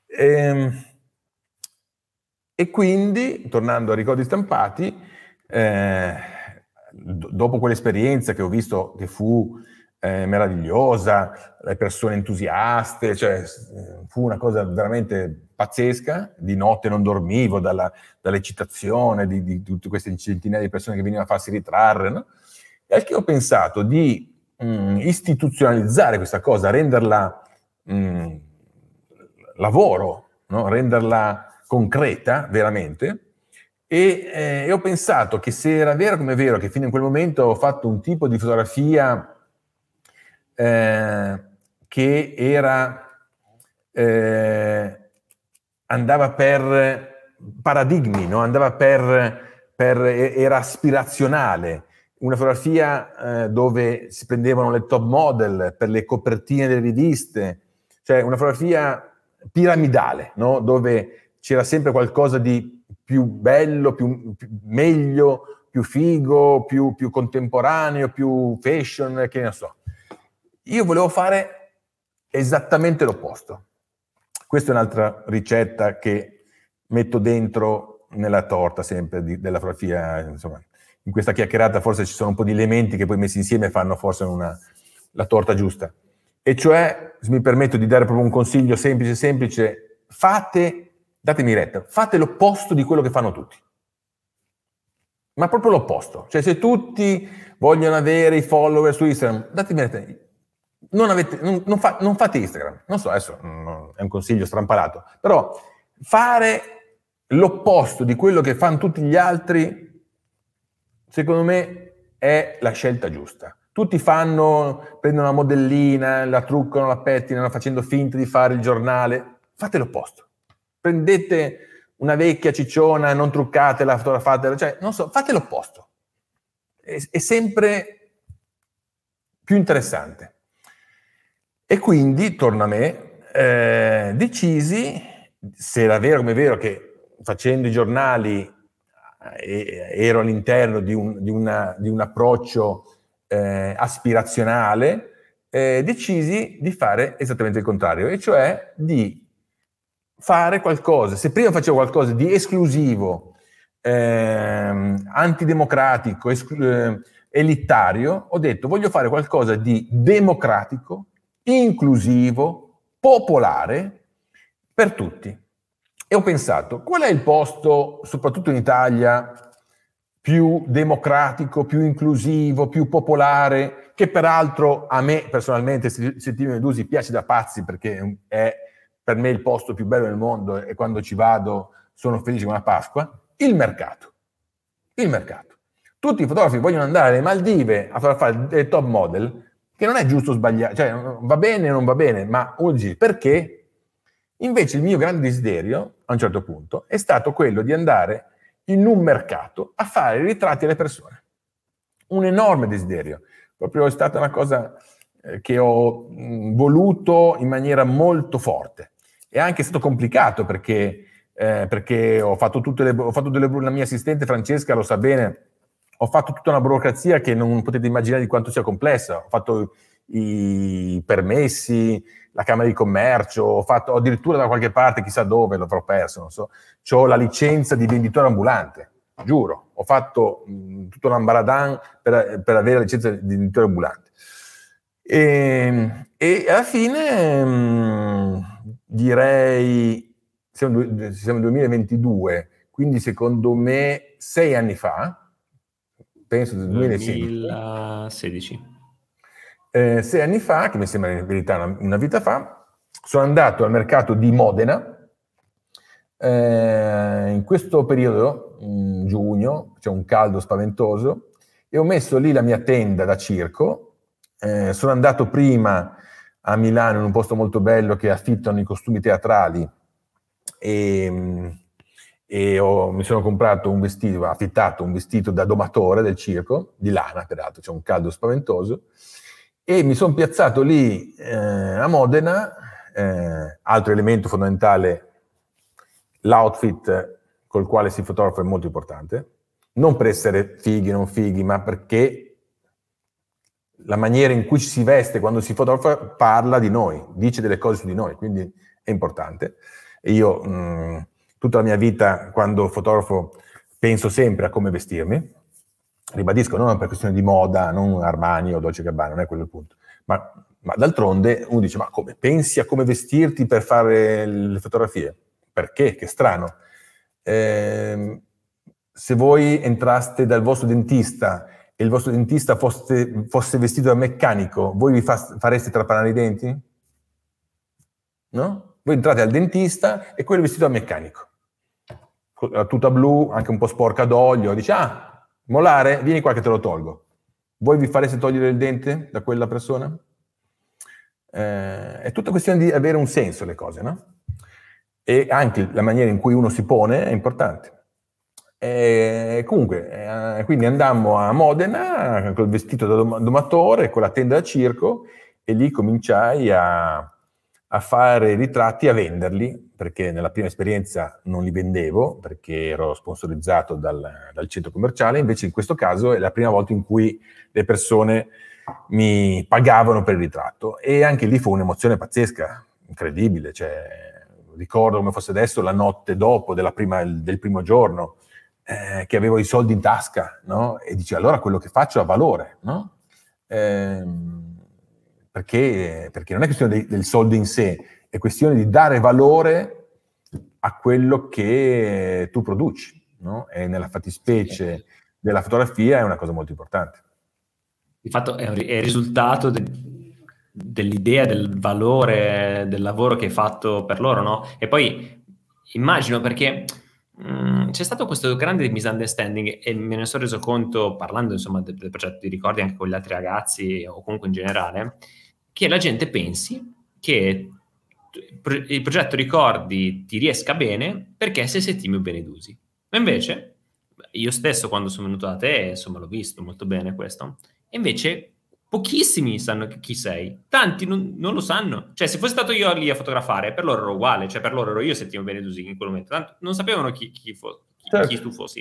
Speaker 2: E, ehm, e, quindi, tornando a ricordi stampati, eh, dopo quell'esperienza che ho visto che fu eh, meravigliosa, le persone entusiaste, cioè fu una cosa veramente pazzesca, di notte non dormivo dalla, dall'eccitazione di, di, tutte queste centinaia di persone che venivano a farsi ritrarre, no? E anche ho pensato di mh, mm, istituzionalizzare questa cosa, renderla mh, mm, lavoro, no? renderla concreta veramente, e, eh, e, ho pensato che se era vero come è vero che fino a quel momento ho fatto un tipo di fotografia eh, che era, eh, andava per paradigmi, no? andava per, per, era aspirazionale. Una fotografia eh, dove si prendevano le top model per le copertine delle riviste, cioè una fotografia piramidale, no? dove c'era sempre qualcosa di più bello, più, più meglio, più figo, più, più contemporaneo, più fashion, che ne so. Io volevo fare esattamente l'opposto. Questa è un'altra ricetta che metto dentro nella torta sempre di, della frafia, insomma, in questa chiacchierata forse ci sono un po' di elementi che poi messi insieme fanno forse una, la torta giusta. E cioè, se mi permetto di dare proprio un consiglio semplice, semplice, fate, datemi retta, fate l'opposto di quello che fanno tutti. Ma proprio l'opposto. Cioè, se tutti vogliono avere i follower su Instagram, datemi retta, non, avete, non, non, fa, non fate Instagram, non so, adesso mm, è un consiglio strampalato, però fare l'opposto di quello che fanno tutti gli altri, secondo me, è la scelta giusta. Tutti fanno, prendono una modellina, la truccano, la pettinano facendo finta di fare il giornale. Fate l'opposto. Prendete una vecchia cicciona, non truccatela, fotografatela, cioè, non so, fate l'opposto. È, è sempre più interessante. E quindi, torna a me, eh, decisi, se era vero come è vero, che facendo i giornali eh, eh, ero all'interno di un, di una, di un approccio eh, aspirazionale, eh, decisi di fare esattamente il contrario, e cioè di fare qualcosa. Se prima facevo qualcosa di esclusivo, ehm, antidemocratico, esclu- eh, elitario, ho detto voglio fare qualcosa di democratico, inclusivo, popolare per tutti. E ho pensato, qual è il posto, soprattutto in Italia, più democratico, più inclusivo, più popolare, che peraltro a me personalmente, Settimio Medusi, piace da pazzi perché è per me il posto più bello del mondo e quando ci vado sono felice come la Pasqua, il mercato. Il mercato. Tutti i fotografi vogliono andare alle Maldive a fare il top model, che non è giusto sbagliare, cioè va bene o non va bene, ma uno dice perché? Invece il mio grande desiderio, a un certo punto, è stato quello di andare in un mercato a fare i ritratti alle persone. Un enorme desiderio. Proprio è stata una cosa eh, che ho mm, voluto in maniera molto forte. È anche stato complicato perché, eh, perché ho fatto tutte le, ho fatto delle, la mia assistente Francesca lo sa bene, ho fatto tutta una burocrazia che non potete immaginare di quanto sia complessa, ho fatto i permessi, la Camera di Commercio, ho fatto addirittura da qualche parte, chissà dove, l'avrò perso, non so, ho la licenza di venditore ambulante, giuro, ho fatto mh, tutto l'ambaradan per, per avere la licenza di venditore ambulante. E, ehm, e alla fine mh, direi, siamo, siamo 2022, quindi secondo me sei anni fa, penso del 2016.
Speaker 1: 2016. Eh,
Speaker 2: sei anni fa, che mi sembra in verità una, una vita fa, sono andato al mercato di Modena. Eh, in questo periodo, in giugno, c'è un caldo spaventoso, e ho messo lì la mia tenda da circo. Eh, sono andato prima a Milano in un posto molto bello che affittano i costumi teatrali e mm, e ho, mi sono comprato un vestito, affittato un vestito da domatore del circo, di lana peraltro, c'è cioè un caldo spaventoso, e mi sono piazzato lì eh, a Modena, eh, altro elemento fondamentale, l'outfit col quale si fotografa è molto importante, non per essere fighi, non fighi, ma perché la maniera in cui ci si veste quando si fotografa parla di noi, dice delle cose su di noi, quindi è importante. E Io mh, mm, tutta la mia vita, quando fotografo, penso sempre a come vestirmi. Ribadisco, non per questione di moda, non Armani o Dolce Gabbana, non è quello il punto. Ma, ma d'altronde uno dice, ma come? Pensi a come vestirti per fare le fotografie? Perché? Che strano. Eh, se voi entraste dal vostro dentista e il vostro dentista fosse, fosse vestito da meccanico, voi vi fa, fareste trapanare i denti? No? Voi entrate al dentista e quello è vestito da meccanico la eh, tuta blu, anche un po' sporca d'olio, dice, ah, molare, vieni qua che te lo tolgo. Voi vi fareste togliere il dente da quella persona? Eh, è tutta questione di avere un senso le cose, no? E anche la maniera in cui uno si pone è importante. E comunque, eh, quindi andammo a Modena col vestito da domatore, con la tenda da circo, e lì cominciai a, a fare ritratti a venderli perché nella prima esperienza non li vendevo, perché ero sponsorizzato dal, dal centro commerciale, invece in questo caso è la prima volta in cui le persone mi pagavano per il ritratto e anche lì fu un'emozione pazzesca, incredibile, cioè, ricordo come fosse adesso la notte dopo prima, del primo giorno eh, che avevo i soldi in tasca no? e dicevo allora quello che faccio ha valore, no? eh, perché, perché, non è questione dei, del soldo in sé, è questione di dare valore a quello che tu produci, no? e nella fattispecie della fotografia è una cosa molto importante.
Speaker 1: Di fatto è, il risultato de- dell'idea, del valore, del lavoro che hai fatto per loro, no? E poi immagino perché mm, c'è stato questo grande misunderstanding e me ne sono reso conto parlando insomma del, del progetto di ricordi anche con gli altri ragazzi o comunque in generale, che la gente pensi che il progetto ricordi ti riesca bene perché sei Settimio Benedusi. Ma invece, io stesso quando sono venuto da te, insomma, l'ho visto molto bene questo, e invece pochissimi sanno chi sei, tanti non, non, lo sanno. Cioè, se fossi stato io lì a fotografare, per loro ero uguale, cioè per loro ero io Settimio Benedusi in quel momento, tanto non sapevano chi, chi, fo- chi, certo. chi tu fossi.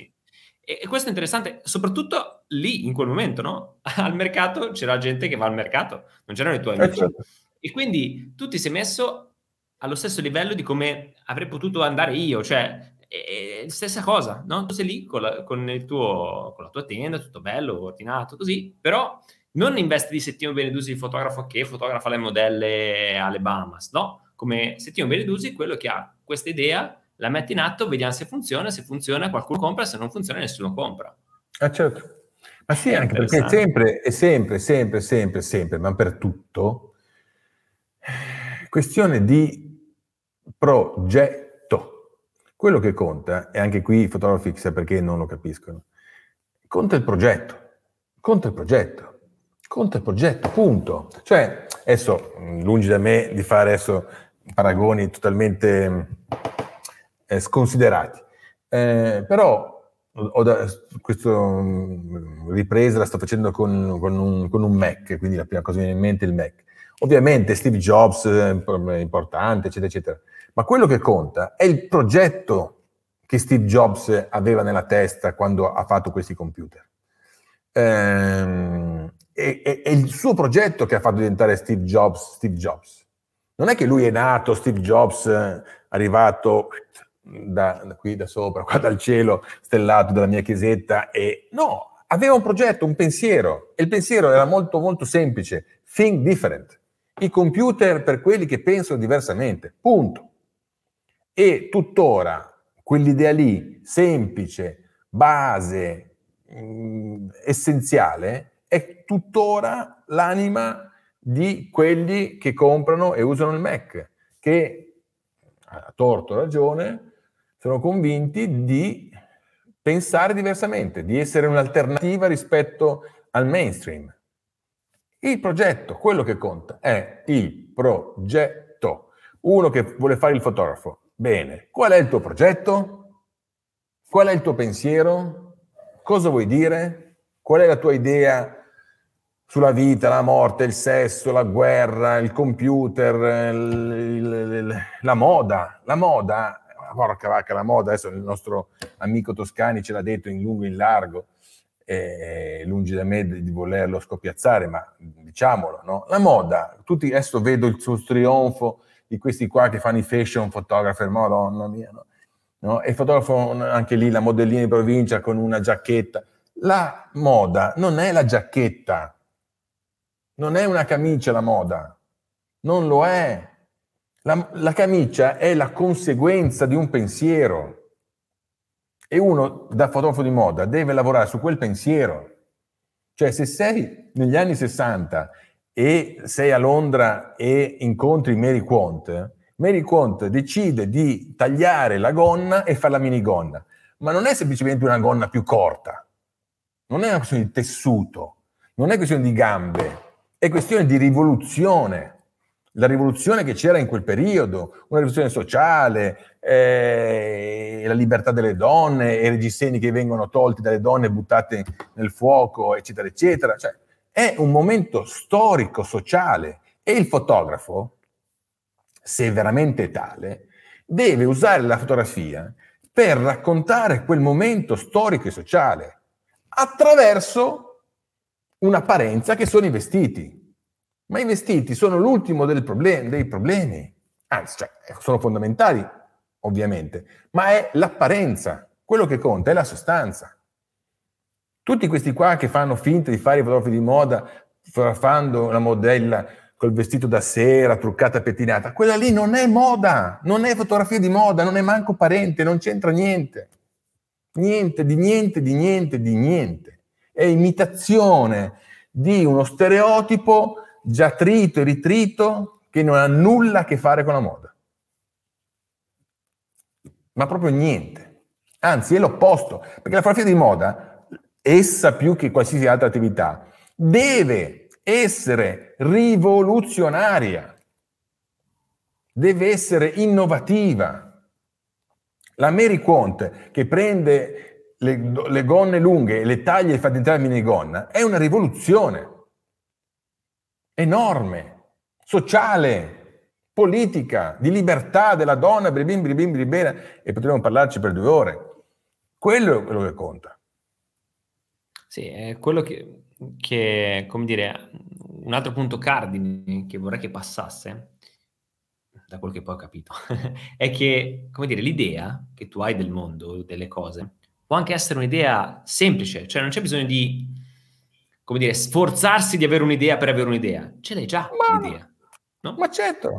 Speaker 1: E, e questo è interessante, soprattutto lì, in quel momento, no? Al mercato c'era gente che va al mercato, non c'erano i tuoi eh, amici. Certo. E quindi tu ti sei messo allo stesso livello di come avrei potuto andare io, cioè è, è stessa cosa, no? Tu sei lì con la, con tuo, con la tua tenda, tutto bello, ordinato, così, però non in di Settimo Benedusi, il fotografo che fotografa le modelle alle Bahamas, no? Come Settimo Benedusi, quello che ha questa idea, la mette in atto, vediamo se funziona, se funziona qualcuno compra, se non funziona nessuno compra.
Speaker 2: Ah certo. Ma sì, è anche perché sempre, e sempre, sempre, sempre, sempre, ma per tutto, questione di progetto. Quello che conta, e anche qui i fotografi sa perché non lo capiscono, conta il progetto, conta il progetto, conta il progetto, punto. Cioè, adesso, mm, lungi da me di fare adesso paragoni totalmente mm, eh, sconsiderati, eh, però mm, da, questa ripresa la sto facendo con, con, un, con, un, Mac, quindi la prima cosa che viene in mente è il Mac. Ovviamente Steve Jobs è eh, importante, eccetera, eccetera. Ma quello che conta è il progetto che Steve Jobs aveva nella testa quando ha fatto questi computer. Ehm, è, è, è, il suo progetto che ha fatto diventare Steve Jobs Steve Jobs. Non è che lui è nato Steve Jobs, eh, arrivato da, da qui da sopra, qua dal cielo stellato dalla mia chiesetta e no, aveva un progetto, un pensiero e il pensiero era molto molto semplice, think different i computer per quelli che pensano diversamente, punto. E tuttora quell'idea lì, semplice, base, mh, mm, essenziale, è tuttora l'anima di quelli che comprano e usano il Mac, che a torto ragione sono convinti di pensare diversamente, di essere un'alternativa rispetto al mainstream. Il progetto, quello che conta, è il progetto. Uno che vuole fare il fotografo. Bene, qual è il tuo progetto? Qual è il tuo pensiero? Cosa vuoi dire? Qual è la tua idea sulla vita, la morte, il sesso, la guerra, il computer, la moda? La moda, porca vacca, la moda, adesso il nostro amico Toscani ce l'ha detto in lungo e in largo eh, lungi da me di volerlo scopiazzare, ma diciamolo, no? La moda, tutti, adesso vedo il suo trionfo di questi qua che fanno i fashion photographer, madonna mia, no? no? E fotografo anche lì, la modellina di provincia con una giacchetta. La moda non è la giacchetta, non è una camicia la moda, non lo è. La, la camicia è la conseguenza di un pensiero. E uno da fotografo di moda deve lavorare su quel pensiero. Cioè se sei negli anni 60 e sei a Londra e incontri Mary Quant, Mary Quant decide di tagliare la gonna e fare la minigonna, ma non è semplicemente una gonna più corta, non è una questione di tessuto, non è questione di gambe, è questione di rivoluzione la rivoluzione che c'era in quel periodo, una rivoluzione sociale, eh, la libertà delle donne, i reggiseni che vengono tolti dalle donne e buttate nel fuoco, eccetera, eccetera. Cioè, è un momento storico, sociale e il fotografo, se veramente tale, deve usare la fotografia per raccontare quel momento storico e sociale attraverso un'apparenza che sono i vestiti. Ma i vestiti sono l'ultimo problem- dei problemi, anzi, cioè, sono fondamentali, ovviamente, ma è l'apparenza, quello che conta è la sostanza. Tutti questi qua che fanno finta di fare i fotografi di moda, fotografando una modella col vestito da sera, truccata, pettinata, quella lì non è moda, non è fotografia di moda, non è manco parente, non c'entra niente. Niente, di niente, di niente, di niente. È imitazione di uno stereotipo già trito e ritrito che non ha nulla a che fare con la moda. Ma proprio niente. Anzi, è l'opposto, perché la fotografia di moda, essa più che qualsiasi altra attività, deve essere rivoluzionaria, deve essere innovativa. La Mary Quant che prende le, le gonne lunghe e le taglia e fa diventare minigonna è una rivoluzione enorme, sociale, politica, di libertà della donna, bribim, bribim, bribena, e potremmo parlarci per due ore. Quello è quello che conta.
Speaker 1: Sì, è quello che, che come dire, un altro punto cardine che vorrei che passasse, da quel che poi ho capito, è che, come dire, l'idea che tu hai del mondo, delle cose, può anche essere un'idea semplice, cioè non c'è bisogno di come dire, sforzarsi di avere un'idea per avere un'idea. Ce l'hai già ma, l'idea. No? Ma certo.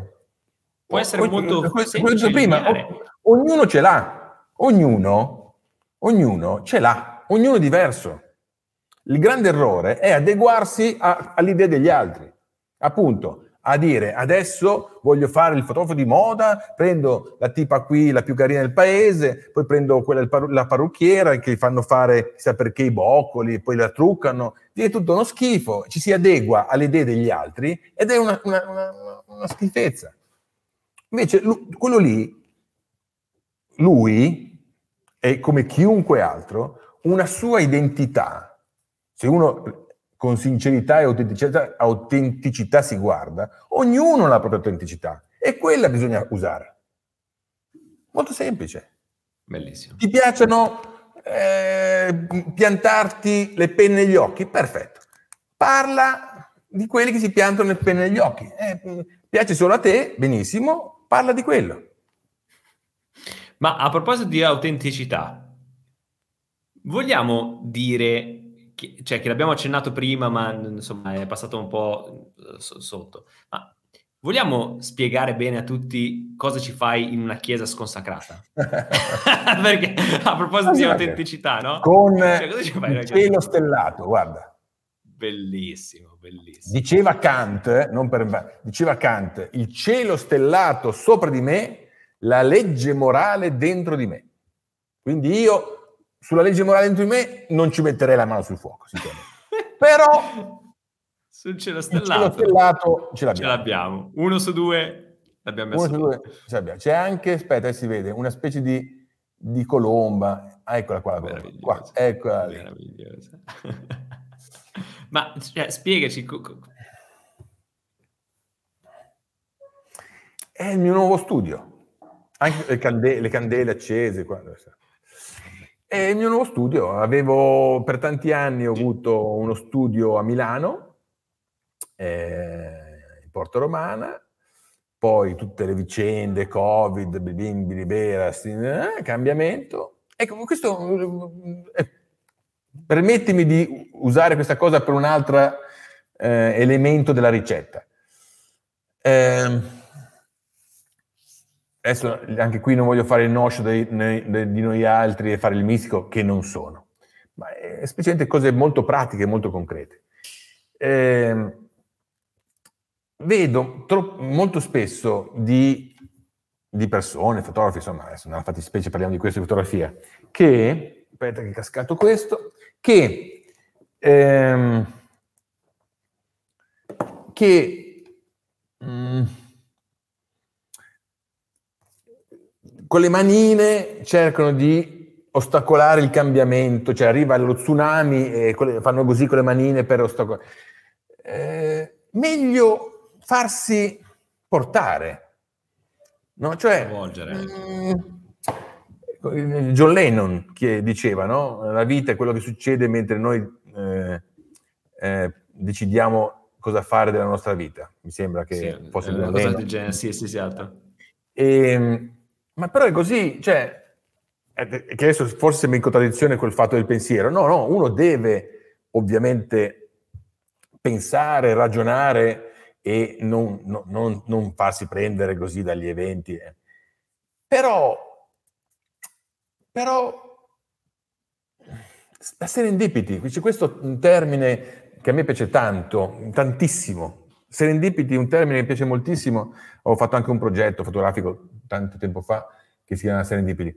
Speaker 1: Può essere o, molto... Questo, questo prima, o,
Speaker 2: ognuno ce l'ha. Ognuno, ognuno ce l'ha. Ognuno è diverso. Il grande errore è adeguarsi a, all'idea degli altri. Appunto, a dire adesso voglio fare il fotografo di moda, prendo la tipa qui, la più carina del paese, poi prendo quella, la parrucchiera che gli fanno fare chissà perché i boccoli, poi la truccano, è tutto uno schifo, ci si adegua alle idee degli altri ed è una, una, una, una schifezza. Invece quello lì, lui, è come chiunque altro, una sua identità, se uno con sincerità e autenticità, autenticità si guarda, ognuno ha la propria autenticità e quella bisogna usare. Molto semplice. Bellissimo. Ti piacciono eh, piantarti le penne negli occhi? Perfetto. Parla di quelli che si piantano le penne negli occhi. Eh, piace solo a te? Benissimo, parla di quello.
Speaker 1: Ma a proposito di autenticità, vogliamo dire che, cioè, che l'abbiamo accennato prima, ma insomma è passato un po' eh, so, sotto. Ma vogliamo spiegare bene a tutti cosa ci fai in una chiesa sconsacrata? Perché a proposito di autenticità, no? Con cioè, il cielo
Speaker 2: stellato, guarda.
Speaker 1: Bellissimo, bellissimo.
Speaker 2: Diceva Kant, eh, non per, diceva Kant, il cielo stellato sopra di me, la legge morale dentro di me. Quindi io sulla legge morale dentro di me non ci metterei la mano sul fuoco,
Speaker 1: Però sul cielo stellato, cielo stellato ce, l'abbiamo. ce l'abbiamo. Uno su due l'abbiamo messo. Uno su due
Speaker 2: ce l'abbiamo. C'è anche, aspetta, eh, si vede, una specie di, di colomba. Ah, eccola qua, la colomba. Qua, eccola lì.
Speaker 1: Ma cioè, spiegaci...
Speaker 2: È il mio nuovo studio. Anche le, candele, le candele accese. Qua. E il mio nuovo studio, avevo per tanti anni ho avuto uno studio a Milano, eh, in Porto Romana, poi tutte le vicende, Covid, bimbi, libera, eh, cambiamento. Ecco, questo eh, eh, permettimi di usare questa cosa per un altro eh, elemento della ricetta. Eh, adesso anche qui non voglio fare il noscio di, di noi altri e fare il mistico, che non sono, ma è eh, semplicemente cose molto pratiche, molto concrete. Eh, vedo tro- molto spesso di, di, persone, fotografi, insomma, adesso nella fattispecie parliamo di questa fotografia, che, aspetta che è cascato questo, che, ehm, che mh, mm, con le manine cercano di ostacolare il cambiamento, cioè arriva lo tsunami e fanno così con le manine per ostacolare. Eh, meglio farsi portare, no? Cioè, mh, mm, John Lennon che diceva, no? La vita è quello che succede mentre noi eh, eh, decidiamo cosa fare della nostra vita. Mi sembra che sì, fosse una cosa del genere.
Speaker 1: Sì, sì, esatto.
Speaker 2: E, ehm, ma però è così, cioè, che adesso forse sembra in contraddizione col fatto del pensiero. No, no, uno deve ovviamente pensare, ragionare e non, no, non, non farsi prendere così dagli eventi. Eh. Però, però, la serendipiti, questo è un termine che a me piace tanto, tantissimo. Serendipiti è un termine che mi piace moltissimo. Ho fatto anche un progetto fotografico tanto tempo fa che si chiama Serendipity.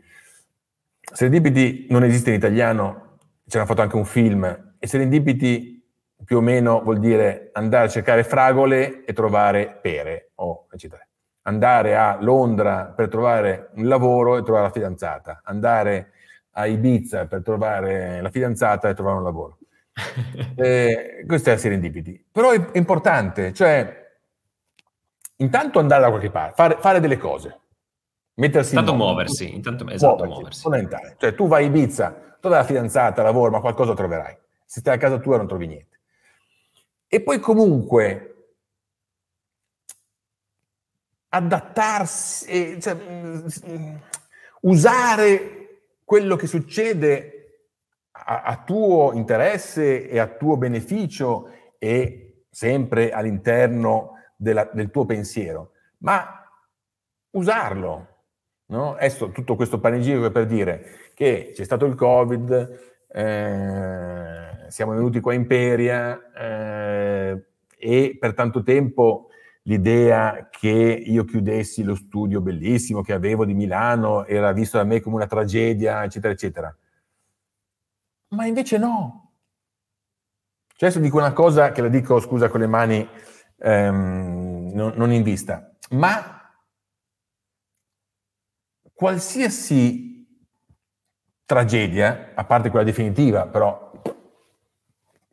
Speaker 2: Serendipity non esiste in italiano, c'era l'ha fatto anche un film, e Serendipity più o meno vuol dire andare a cercare fragole e trovare pere, o eccetera. Andare a Londra per trovare un lavoro e trovare la fidanzata. Andare a Ibiza per trovare la fidanzata e trovare un lavoro. eh, questa è la serendipity. Però è importante, cioè, intanto andare da qualche parte, fare, fare delle cose. Mettersi intanto in muoversi, intanto esatto, muoversi, muoversi. Fondamentale. Cioè tu vai in Ibiza, trovi la fidanzata, lavoro, ma qualcosa troverai. Se stai a casa tua non trovi niente. E poi comunque adattarsi, eh, cioè, mm, usare quello che succede a, a tuo interesse e a tuo beneficio e sempre all'interno della, del tuo pensiero, ma usarlo, No? Adesso tutto questo panegirico è per dire che c'è stato il Covid, eh, siamo venuti qua in Peria eh, e per tanto tempo l'idea che io chiudessi lo studio bellissimo che avevo di Milano era visto da me come una tragedia, eccetera, eccetera. Ma invece no. Cioè adesso dico una cosa che la dico, scusa, con le mani ehm, non, non in vista, ma qualsiasi tragedia, a parte quella definitiva, però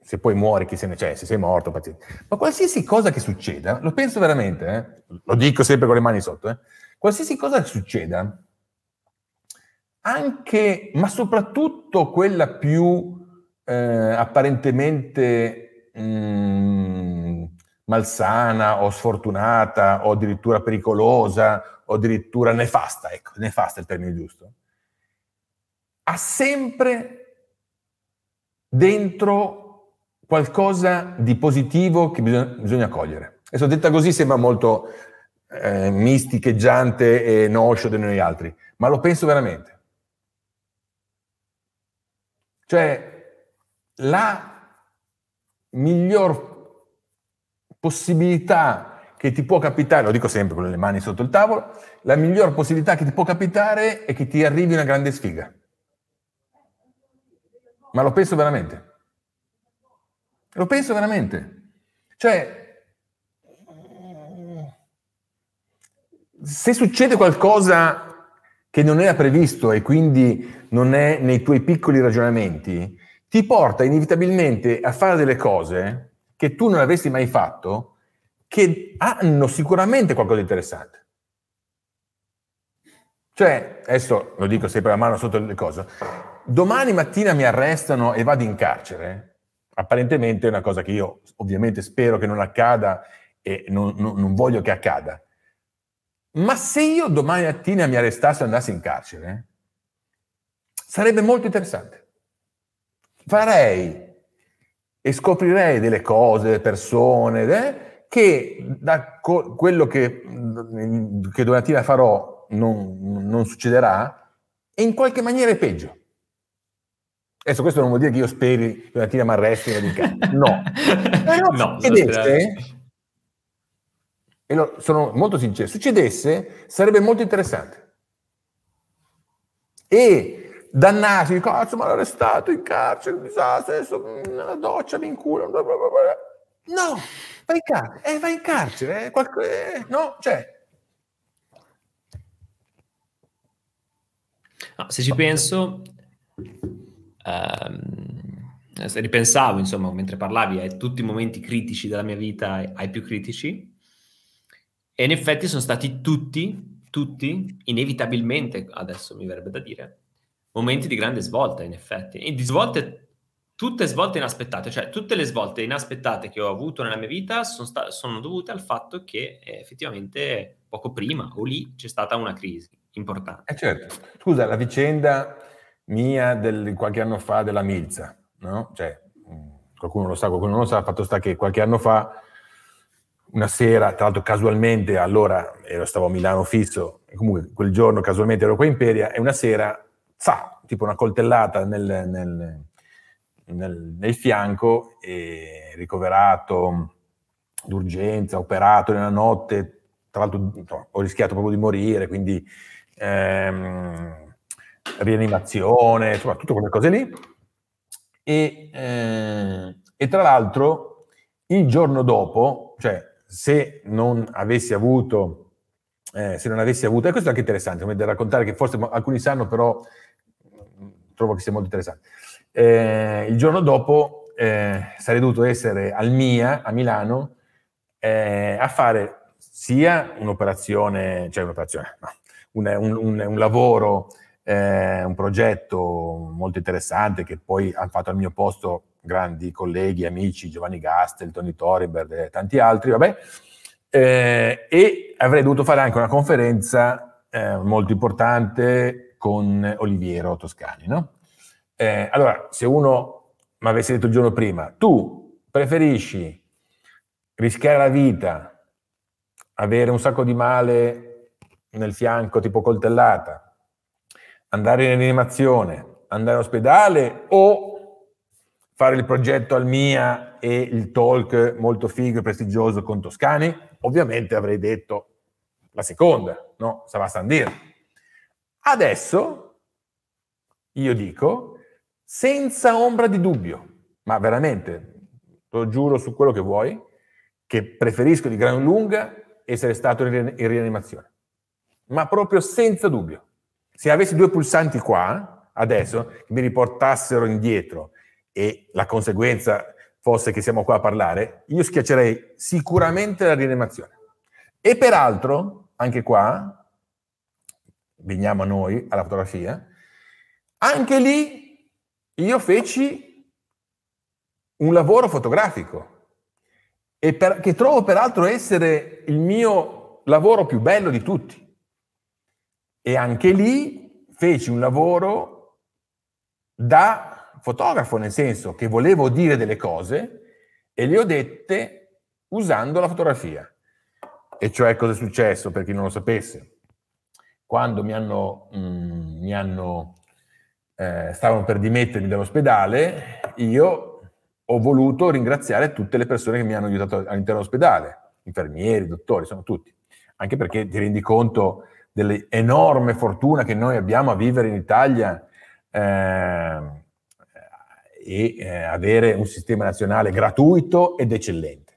Speaker 2: se poi muori chi se ne c'è, cioè, se sei morto, ma qualsiasi cosa che succeda, lo penso veramente, eh? lo dico sempre con le mani sotto, eh? qualsiasi cosa che succeda, anche, ma soprattutto quella più eh, apparentemente mh, mm, malsana o sfortunata o addirittura pericolosa o addirittura nefasta, ecco, nefasta è il termine giusto, ha sempre dentro qualcosa di positivo che bisogna, bisogna cogliere. Adesso detta così sembra molto eh, misticheggiante e noscio di noi altri, ma lo penso veramente. Cioè, la miglior possibilità che ti può capitare, lo dico sempre con le mani sotto il tavolo, la miglior possibilità che ti può capitare è che ti arrivi una grande sfiga. Ma lo penso veramente. Lo penso veramente. Cioè, se succede qualcosa che non era previsto e quindi non è nei tuoi piccoli ragionamenti, ti porta inevitabilmente a fare delle cose che tu non avresti mai fatto che hanno sicuramente qualcosa di interessante. Cioè, adesso lo dico sempre la mano sotto le cose, domani mattina mi arrestano e vado in carcere, apparentemente è una cosa che io ovviamente spero che non accada e non, non, non voglio che accada, ma se io domani mattina mi arrestassi e andassi in carcere, sarebbe molto interessante. Farei e scoprirei delle cose, delle persone, eh? che da co- quello che, che donativa farò non, non succederà, e in qualche maniera è peggio. Adesso questo non vuol dire che io speri che domattina tira mi arresti e dica no. Però no, succedesse, e lo, sono molto sincero, succedesse sarebbe molto interessante. E dannarsi, cazzo, ah, ma l'ho arrestato in carcere, un disastro, adesso mm, la doccia mi inculo. No, Vai in carcere, eh, vai in carcere eh, qualco, eh, no? Cioè...
Speaker 1: No, se ci penso, ehm, se ripensavo, insomma, mentre parlavi ai tutti i momenti critici della mia vita, ai più critici, e in effetti sono stati tutti, tutti, inevitabilmente, adesso mi verrebbe da dire, momenti di grande svolta, in effetti, e di svolte tutte svolte inaspettate, cioè tutte le svolte inaspettate che ho avuto nella mia vita sono, sta- sono dovute al fatto che eh, effettivamente poco prima o lì c'è stata una crisi importante. Eh certo,
Speaker 2: scusa, la vicenda mia del, qualche anno fa della Milza, no? Cioè, mm, qualcuno lo sa, qualcuno non lo sa, fatto sta che qualche anno fa, una sera, tra l'altro casualmente, allora ero, stavo a Milano fisso, comunque quel giorno casualmente ero qua in Peria, e una sera, sa, tipo una coltellata nel, nel nel, nel fianco e ricoverato d'urgenza, operato nella notte, tra l'altro no, ho rischiato proprio di morire, quindi ehm, rianimazione, insomma tutte quelle cose lì. E, eh, e tra l'altro il giorno dopo, cioè se non avessi avuto, eh, se non avessi avuto, e questo è anche interessante, come da raccontare che forse alcuni sanno, però mm, trovo che sia molto interessante. Eh, il giorno dopo eh, sarei dovuto essere al MIA a Milano eh, a fare sia un'operazione, cioè un'operazione, no, un, un, un, un, lavoro, eh, un progetto molto interessante che poi hanno fatto al mio posto grandi colleghi, amici, Giovanni Gastel, Tony Toriber e tanti altri, vabbè, eh, e avrei dovuto fare anche una conferenza eh, molto importante con Oliviero Toscani, no? Eh, allora, se uno mi avesse detto il giorno prima, tu preferisci rischiare la vita, avere un sacco di male nel fianco tipo coltellata, andare in animazione, andare in ospedale o fare il progetto al MIA e il talk molto figo e prestigioso con Toscani? Ovviamente avrei detto la seconda, no? Sarà Sandir. Adesso io dico senza ombra di dubbio, ma veramente, lo giuro su quello che vuoi, che preferisco di gran lunga essere stato in rianimazione. Ma proprio senza dubbio. Se avessi due pulsanti qua, adesso, che mi riportassero indietro e la conseguenza fosse che siamo qua a parlare, io schiaccerei sicuramente la rianimazione. E peraltro, anche qua, veniamo a noi, alla fotografia, anche lì io feci un lavoro fotografico e per, che trovo peraltro essere il mio lavoro più bello di tutti. E anche lì feci un lavoro da fotografo, nel senso che volevo dire delle cose e le ho dette usando la fotografia. E cioè cosa è successo per chi non lo sapesse? Quando mi hanno, mm, mi hanno eh, stavano per dimettermi dall'ospedale, io ho voluto ringraziare tutte le persone che mi hanno aiutato all'interno dell'ospedale, infermieri, dottori, sono tutti, anche perché ti rendi conto dell'enorme fortuna che noi abbiamo a vivere in Italia eh, e eh, avere un sistema nazionale gratuito ed eccellente.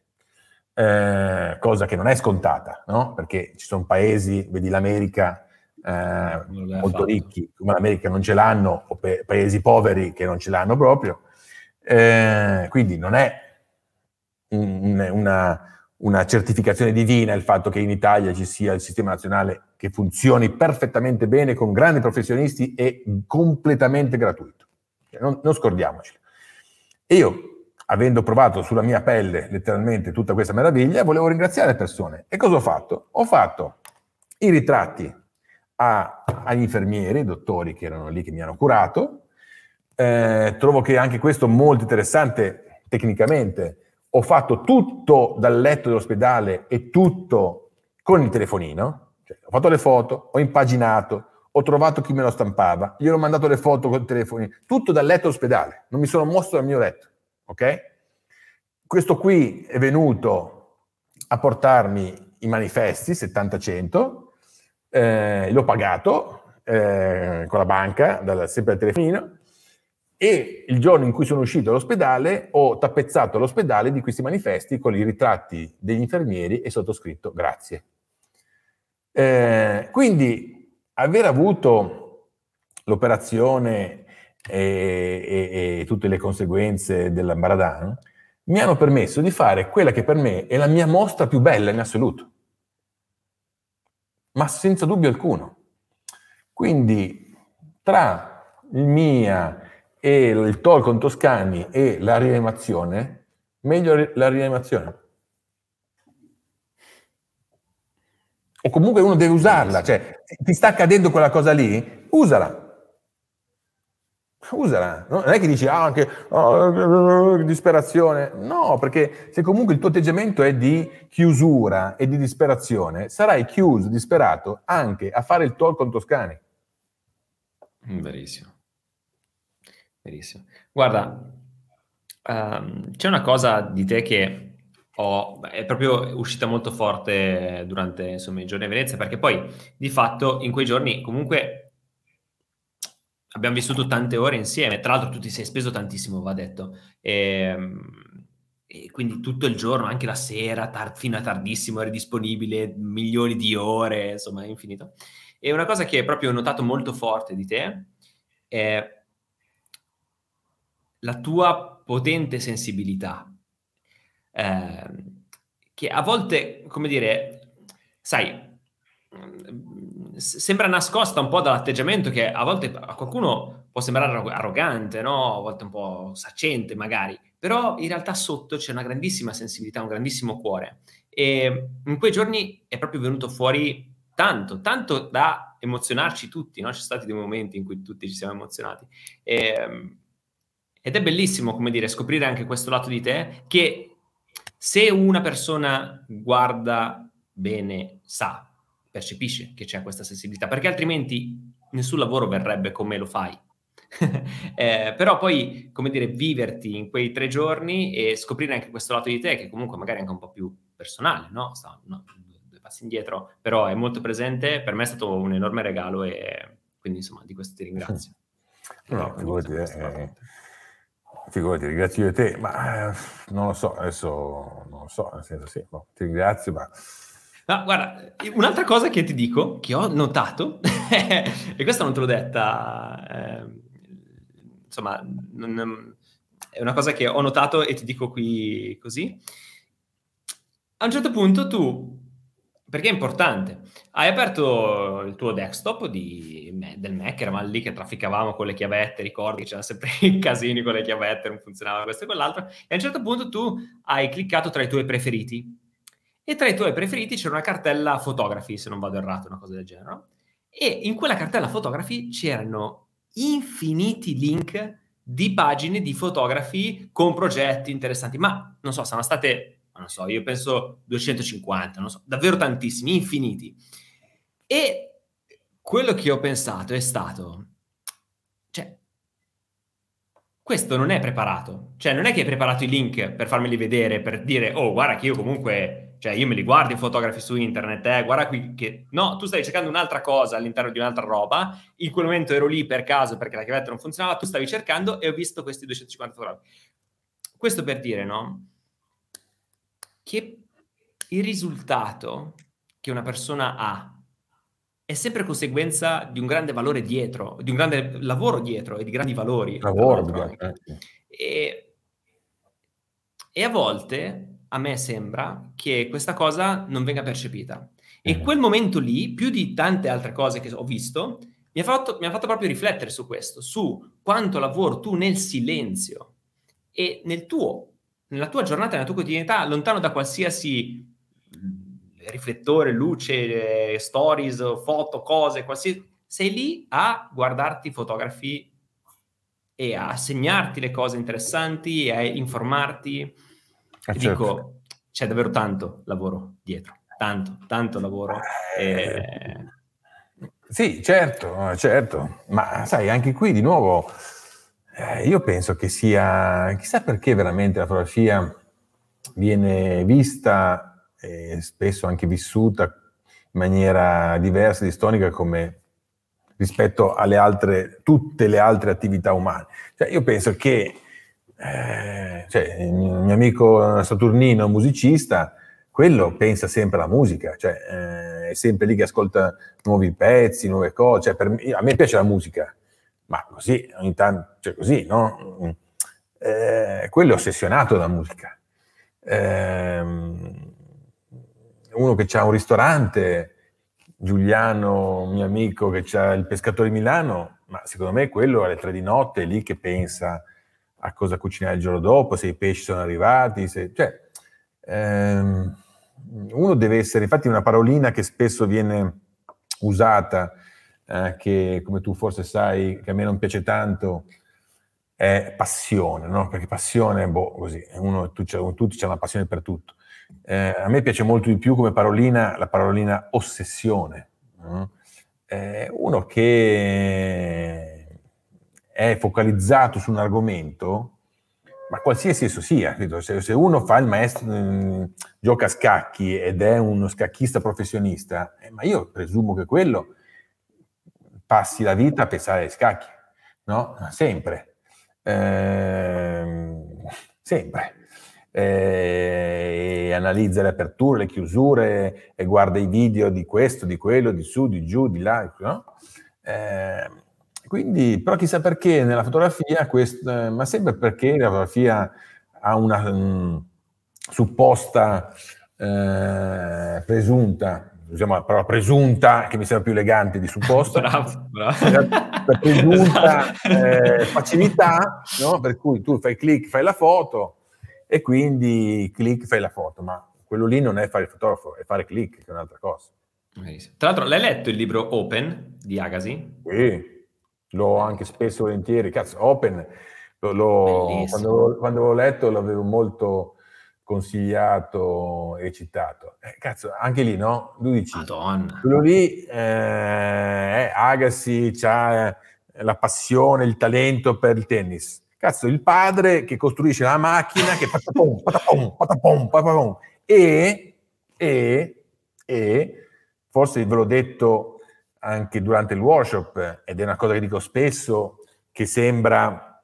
Speaker 2: Eh, cosa che non è scontata, no? perché ci sono paesi, vedi l'America, eh, molto fatto. ricchi come l'America non ce l'hanno o pa- paesi poveri che non ce l'hanno proprio. Eh, quindi non è un, una, una, certificazione divina il fatto che in Italia ci sia il sistema nazionale che funzioni perfettamente bene con grandi professionisti e completamente gratuito. Cioè, non, non scordiamoci. Io avendo provato sulla mia pelle letteralmente tutta questa meraviglia, volevo ringraziare le persone. E cosa ho fatto? Ho fatto i ritratti a, agli infermieri, ai dottori che erano lì, che mi hanno curato. Eh, trovo che anche questo molto interessante tecnicamente. Ho fatto tutto dal letto dell'ospedale e tutto con il telefonino. Cioè, ho fatto le foto, ho impaginato, ho trovato chi me lo stampava, gli ho mandato le foto con il telefonino, tutto dal letto dell'ospedale. Non mi sono mosso dal mio letto. Ok? Questo qui è venuto a portarmi i manifesti 70-100 eh, l'ho pagato eh, con la banca, dal, sempre al telefonino, e il giorno in cui sono uscito dall'ospedale ho tappezzato l'ospedale di questi manifesti con i ritratti degli infermieri e sottoscritto grazie. Eh, quindi aver avuto l'operazione e, e, e, tutte le conseguenze dell'ambaradan mi hanno permesso di fare quella che per me è la mia mostra più bella in assoluto ma senza dubbio alcuno. Quindi tra il MIA e il TOL con Toscani e la rianimazione, meglio la rianimazione. O comunque uno deve usarla, cioè ti sta accadendo quella cosa lì, usala usala. Non è che dici, ah, oh, disperazione. No, perché se comunque il tuo atteggiamento è di chiusura e di disperazione, sarai chiuso, disperato anche a fare il talk con Toscani.
Speaker 1: Mm, verissimo. Verissimo. Guarda, um, c'è una cosa di te che ho, è proprio uscita molto forte durante insomma, i giorni a Venezia, perché poi di fatto in quei giorni comunque abbiamo vissuto tante ore insieme, tra l'altro tu ti sei speso tantissimo, va detto, e, ehm, e quindi tutto il giorno, anche la sera, tar- fino a tardissimo, eri disponibile milioni di ore, insomma, è infinito. E una cosa che proprio ho notato molto forte di te è la tua potente sensibilità, eh, che a volte, come dire, sai, sembra nascosta un po' dall'atteggiamento che a volte a qualcuno può sembrare arrogante, no? a volte un po' saccente magari, però in realtà sotto c'è una grandissima sensibilità, un grandissimo cuore. E in quei giorni è proprio venuto fuori tanto, tanto da emozionarci tutti, no? ci sono stati dei momenti in cui tutti ci siamo emozionati. E, ehm, ed è bellissimo, come dire, scoprire anche questo lato di te che se una persona guarda bene, sa percepisce che c'è questa sensibilità, perché altrimenti nessun lavoro verrebbe come lo fai. eh, però poi, come dire, viverti in quei tre giorni e scoprire anche questo lato di te, che comunque magari è anche un po' più personale, no? Sta, no due passi indietro, però è molto presente, per me è stato un enorme regalo e quindi insomma di questo ti ringrazio.
Speaker 2: No, figurati, eh, eh, figurati, ringrazio io te, ma eh, non lo so, adesso non lo so, nel senso sì, no, boh, ti ringrazio, ma
Speaker 1: No, guarda, un'altra cosa che ti dico, che ho notato, e questa non te l'ho detta, eh, insomma, non, è una cosa che ho notato e ti dico qui così. A un certo punto tu, perché è importante, hai aperto il tuo desktop di, del Mac, eravamo lì che trafficavamo con le chiavette, ricordi che c'erano sempre i casini con le chiavette, non funzionava questo e quell'altro, e a un certo punto tu hai cliccato tra i tuoi preferiti e tra i tuoi preferiti c'era una cartella fotografi, se non vado errato, una cosa del genere. E in quella cartella fotografi c'erano infiniti link di pagine di fotografi con progetti interessanti, ma non so, sono state, non so, io penso 250, non so, davvero tantissimi, infiniti. E quello che ho pensato è stato, cioè, questo non è preparato, cioè non è che hai preparato i link per farmeli vedere, per dire, oh, guarda che io comunque cioè io me li guardo i fotografi su internet, eh, guarda qui che... No, tu stavi cercando un'altra cosa all'interno di un'altra roba, in quel momento ero lì per caso perché la chiavetta non funzionava, tu stavi cercando e ho visto questi 250 fotografi. Questo per dire, no? Che il risultato che una persona ha è sempre conseguenza di un grande valore dietro, di un grande lavoro dietro e di grandi valori. Lavoro, eh, eh. e, e a volte a me sembra che questa cosa non venga percepita. E mm. quel momento lì, più di tante altre cose che ho visto, mi ha fatto, mi ha fatto proprio riflettere su questo, su quanto lavoro tu nel silenzio e nel tuo, nella tua giornata, nella tua quotidianità, lontano da qualsiasi riflettore, luce, eh, stories, foto, cose, qualsiasi... Sei lì a guardarti i fotografi e a segnarti le cose interessanti, e a informarti
Speaker 2: eh, e certo. dico,
Speaker 1: c'è davvero tanto lavoro dietro, tanto, tanto lavoro. E...
Speaker 2: Sì, certo, eh, certo, ma sai, anche qui di nuovo, eh, io penso che sia, chissà perché veramente la fotografia viene vista e spesso anche vissuta in maniera diversa, distonica, come rispetto alle altre, tutte le altre attività umane. Cioè, io penso che eh, cioè, il mio amico Saturnino, musicista, quello pensa sempre alla musica, cioè, eh, è sempre lì che ascolta nuovi pezzi, nuove cose. Cioè, me, a me piace la musica, ma così ogni tanto, cioè così, no? Eh, quello è ossessionato dalla musica. Eh, uno che ha un ristorante, Giuliano, mio amico che ha il pescatore di Milano, ma secondo me quello alle tre di notte è lì che pensa a cosa cucinare il giorno dopo, se i pesci sono arrivati, se, cioè, ehm, uno deve essere, infatti una parolina che spesso viene usata, eh, che come tu forse sai, che a me non piace tanto, è passione, no? perché passione, boh, così, uno, tu, tutti c'è una passione per tutto. Eh, a me piace molto di più come parolina la parolina ossessione. No? Eh, uno che è focalizzato su un argomento, ma qualsiasi esso sia, se, uno fa il maestro, mm, gioca a scacchi ed è uno scacchista professionista, eh, ma io presumo che quello passi la vita a pensare ai scacchi, no? Ehm, sempre. Eh, sempre. Eh, analizza le aperture, le chiusure, e guarda i video di questo, di quello, di su, di giù, di là, no? Eh, quindi, però chissà perché nella fotografia, quest, eh, ma sempre perché la fotografia ha una mh, mm, supposta eh, presunta, usiamo la parola presunta, che mi sembra più elegante di supposta, bravo, bravo. Cioè, presunta esatto. eh, facilità, no? per cui tu fai clic, fai la foto e quindi clic, fai la foto, ma quello lì non è fare il fotografo, è fare clic, che è un'altra cosa.
Speaker 1: Tra l'altro, l'hai letto il libro Open di Agassi?
Speaker 2: Sì l'ho anche spesso volentieri, cazzo, Open, lo, lo, quando, quando l'ho letto l'avevo molto consigliato e citato. Eh, cazzo, anche lì, no? Lui dice,
Speaker 1: Madonna. quello
Speaker 2: lì, eh, Agassi, c'ha la passione, il talento per il tennis. Cazzo, il padre che costruisce la macchina che patapom, patapom, patapom, patapom, e, e, e, forse ve l'ho detto anche durante il workshop, ed è una cosa che dico spesso, che sembra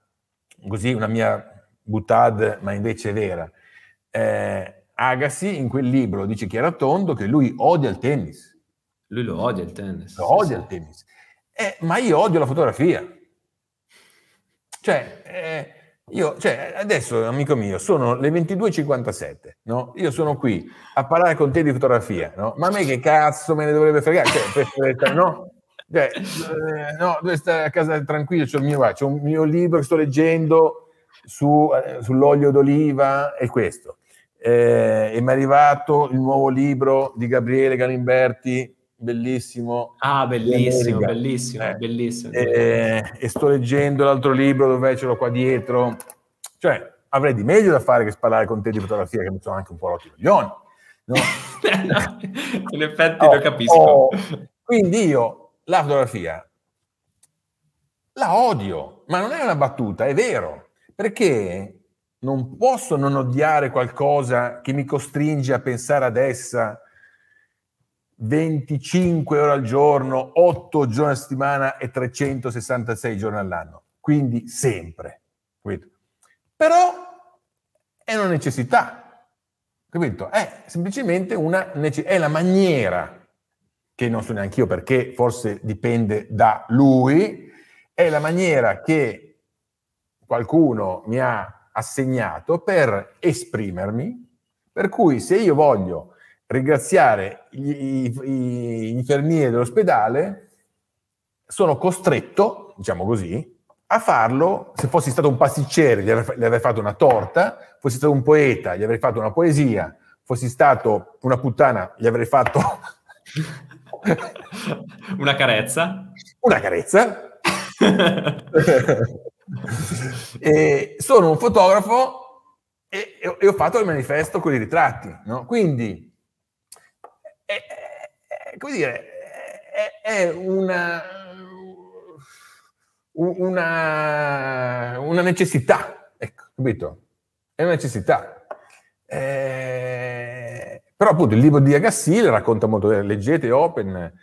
Speaker 2: così una mia butade, ma invece è vera. Eh, Agassi in quel libro dice chiarotondo che lui odia il tennis. Lui lo odia il tennis. Lo sì, odia sì. il tennis. Eh, ma io odio la fotografia. Cioè, eh, io, cioè, adesso, amico mio, sono le 22.57, no? Io sono qui a parlare con te di fotografia, no? Ma a me che cazzo me ne dovrebbe fregare? Cioè, no? Cioè, eh, no, dove stare a casa tranquillo, c'è il mio, un mio libro che sto leggendo su, eh, sull'olio d'oliva è questo. Eh, e mi è arrivato il nuovo libro di Gabriele Galimberti bellissimo. Ah, bellissimo, bellissimo, eh. bellissimo. Eh, e sto leggendo l'altro libro dove ce l'ho qua dietro. Cioè, avrei di meglio da fare che sparare con te di fotografia, che mi sono anche un po' rotti i coglioni. no, eh, in effetti oh, lo capisco. Oh, quindi io la fotografia la odio, ma non è una battuta, è vero, perché non posso non odiare qualcosa che mi costringe a pensare ad essa 25 ore al giorno, 8 giorni a settimana e 366 giorni all'anno. Quindi sempre. Capito? Però è una necessità, capito? È semplicemente una necessità, è la maniera, che non so neanche io perché forse dipende da lui, è la maniera che qualcuno mi ha assegnato per esprimermi, per cui se io voglio ringraziare gli, infermieri dell'ospedale, sono costretto, diciamo così, a farlo, se fossi stato un pasticcere gli avrei fatto una torta, fossi stato un poeta gli avrei fatto una poesia, fossi stato una puttana gli avrei fatto...
Speaker 1: una carezza. Una carezza. sono un fotografo
Speaker 2: e, e, ho fatto il manifesto con i ritratti, no? Quindi eh, come dire, è, è una, una, una, necessità, ecco, capito? È una necessità. Eh, però appunto il libro di Agassiz racconta molto bene, leggete Open,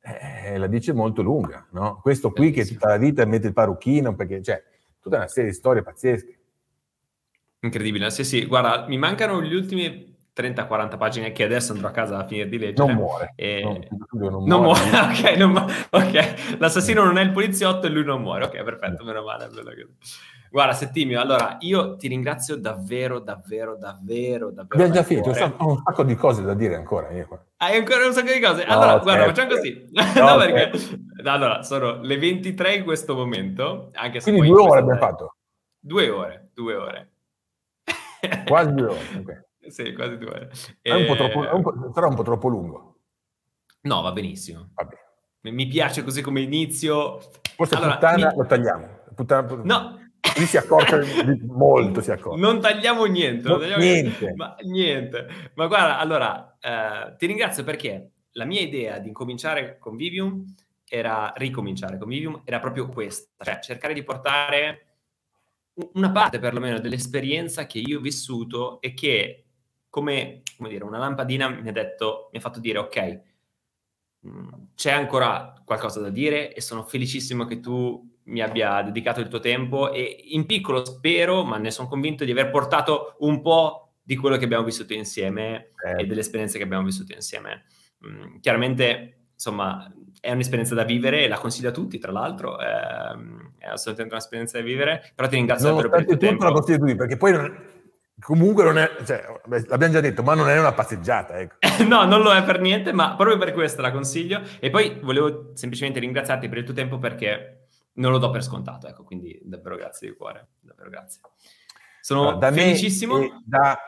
Speaker 2: eh, la dice molto lunga, no? Questo qui Bellissimo. che tutta la vita mette il parrucchino, perché cioè, tutta una serie di storie pazzesche.
Speaker 1: Incredibile, sì sì, guarda, mi mancano gli ultimi 30-40 pagine che adesso andrò a casa a finire di leggere. Non muore. E... No,
Speaker 2: non, non muore. muore.
Speaker 1: okay, non mu- ok, l'assassino non è il poliziotto e lui non muore. Ok, perfetto, meno male. Guarda, Settimio, allora io ti ringrazio davvero, davvero, davvero, davvero. Abbiamo già finito, ho
Speaker 2: un sacco di cose da dire ancora. Io.
Speaker 1: Hai ancora un sacco di cose? Allora, no, guarda, facciamo così. No, no, perché... Allora, sono le 23 in questo momento, anche se... Quindi due ore abbiamo fatto. Due ore, due ore. Quasi due ore, ok. Sì, quasi due. È un po' eh, troppo,
Speaker 2: è un po', sarà un po' troppo lungo.
Speaker 1: No, va benissimo. Vabbè. Mi piace così come inizio. Forse allora,
Speaker 2: puttana mi... lo tagliamo. Puttana... No. Qui si accorcia molto, si accorcia.
Speaker 1: Non tagliamo niente. Non tagliamo niente. Ma, niente. Ma guarda, allora, eh, ti ringrazio perché la mia idea di incominciare con Vivium era ricominciare con Vivium, era proprio questa, cioè cercare di portare una parte perlomeno dell'esperienza che io ho vissuto e che come, come dire, una lampadina mi ha, detto, mi ha fatto dire ok, mm, c'è ancora qualcosa da dire e sono felicissimo che tu mi abbia dedicato il tuo tempo e in piccolo spero, ma ne sono convinto, di aver portato un po' di quello che abbiamo vissuto insieme eh. e certo. delle esperienze che abbiamo vissuto insieme. Mm, chiaramente, insomma, è un'esperienza da vivere e la consiglio a tutti, tra l'altro, ehm, è assolutamente un'esperienza da vivere, però ti ringrazio davvero per il tuo tempo. la
Speaker 2: consiglio a tutti, perché poi comunque non è, cioè, l'abbiamo già detto, ma non è una passeggiata. Ecco.
Speaker 1: no, non lo è per niente, ma proprio per questo la consiglio. E poi volevo semplicemente ringraziarti per il tuo tempo perché non lo do per scontato, ecco, quindi davvero grazie di cuore, davvero grazie. Sono da felicissimo. da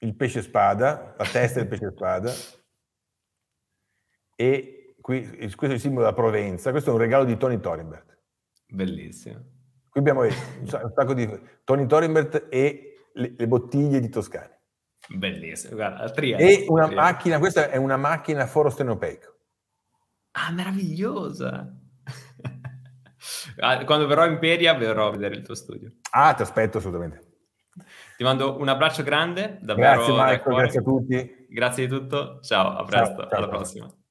Speaker 1: il pesce spada, la testa del pesce spada,
Speaker 2: e qui, questo è il simbolo della Provenza, questo è un regalo di Tony Torinbert. Bellissimo. Qui abbiamo un sacco di Tony Torrenberg e le, le, bottiglie di Toscani.
Speaker 1: Bellissimo, guarda, triade, E
Speaker 2: una triade. macchina, questa è una macchina foro stenopeico.
Speaker 1: Ah, meravigliosa! Ah, quando verrò in Peria verrò a vedere il tuo studio.
Speaker 2: Ah, ti aspetto assolutamente.
Speaker 1: Ti mando un abbraccio grande, davvero. Grazie Marco, grazie a
Speaker 2: tutti.
Speaker 1: Grazie di tutto, ciao, a presto, ciao, ciao, alla ciao. prossima.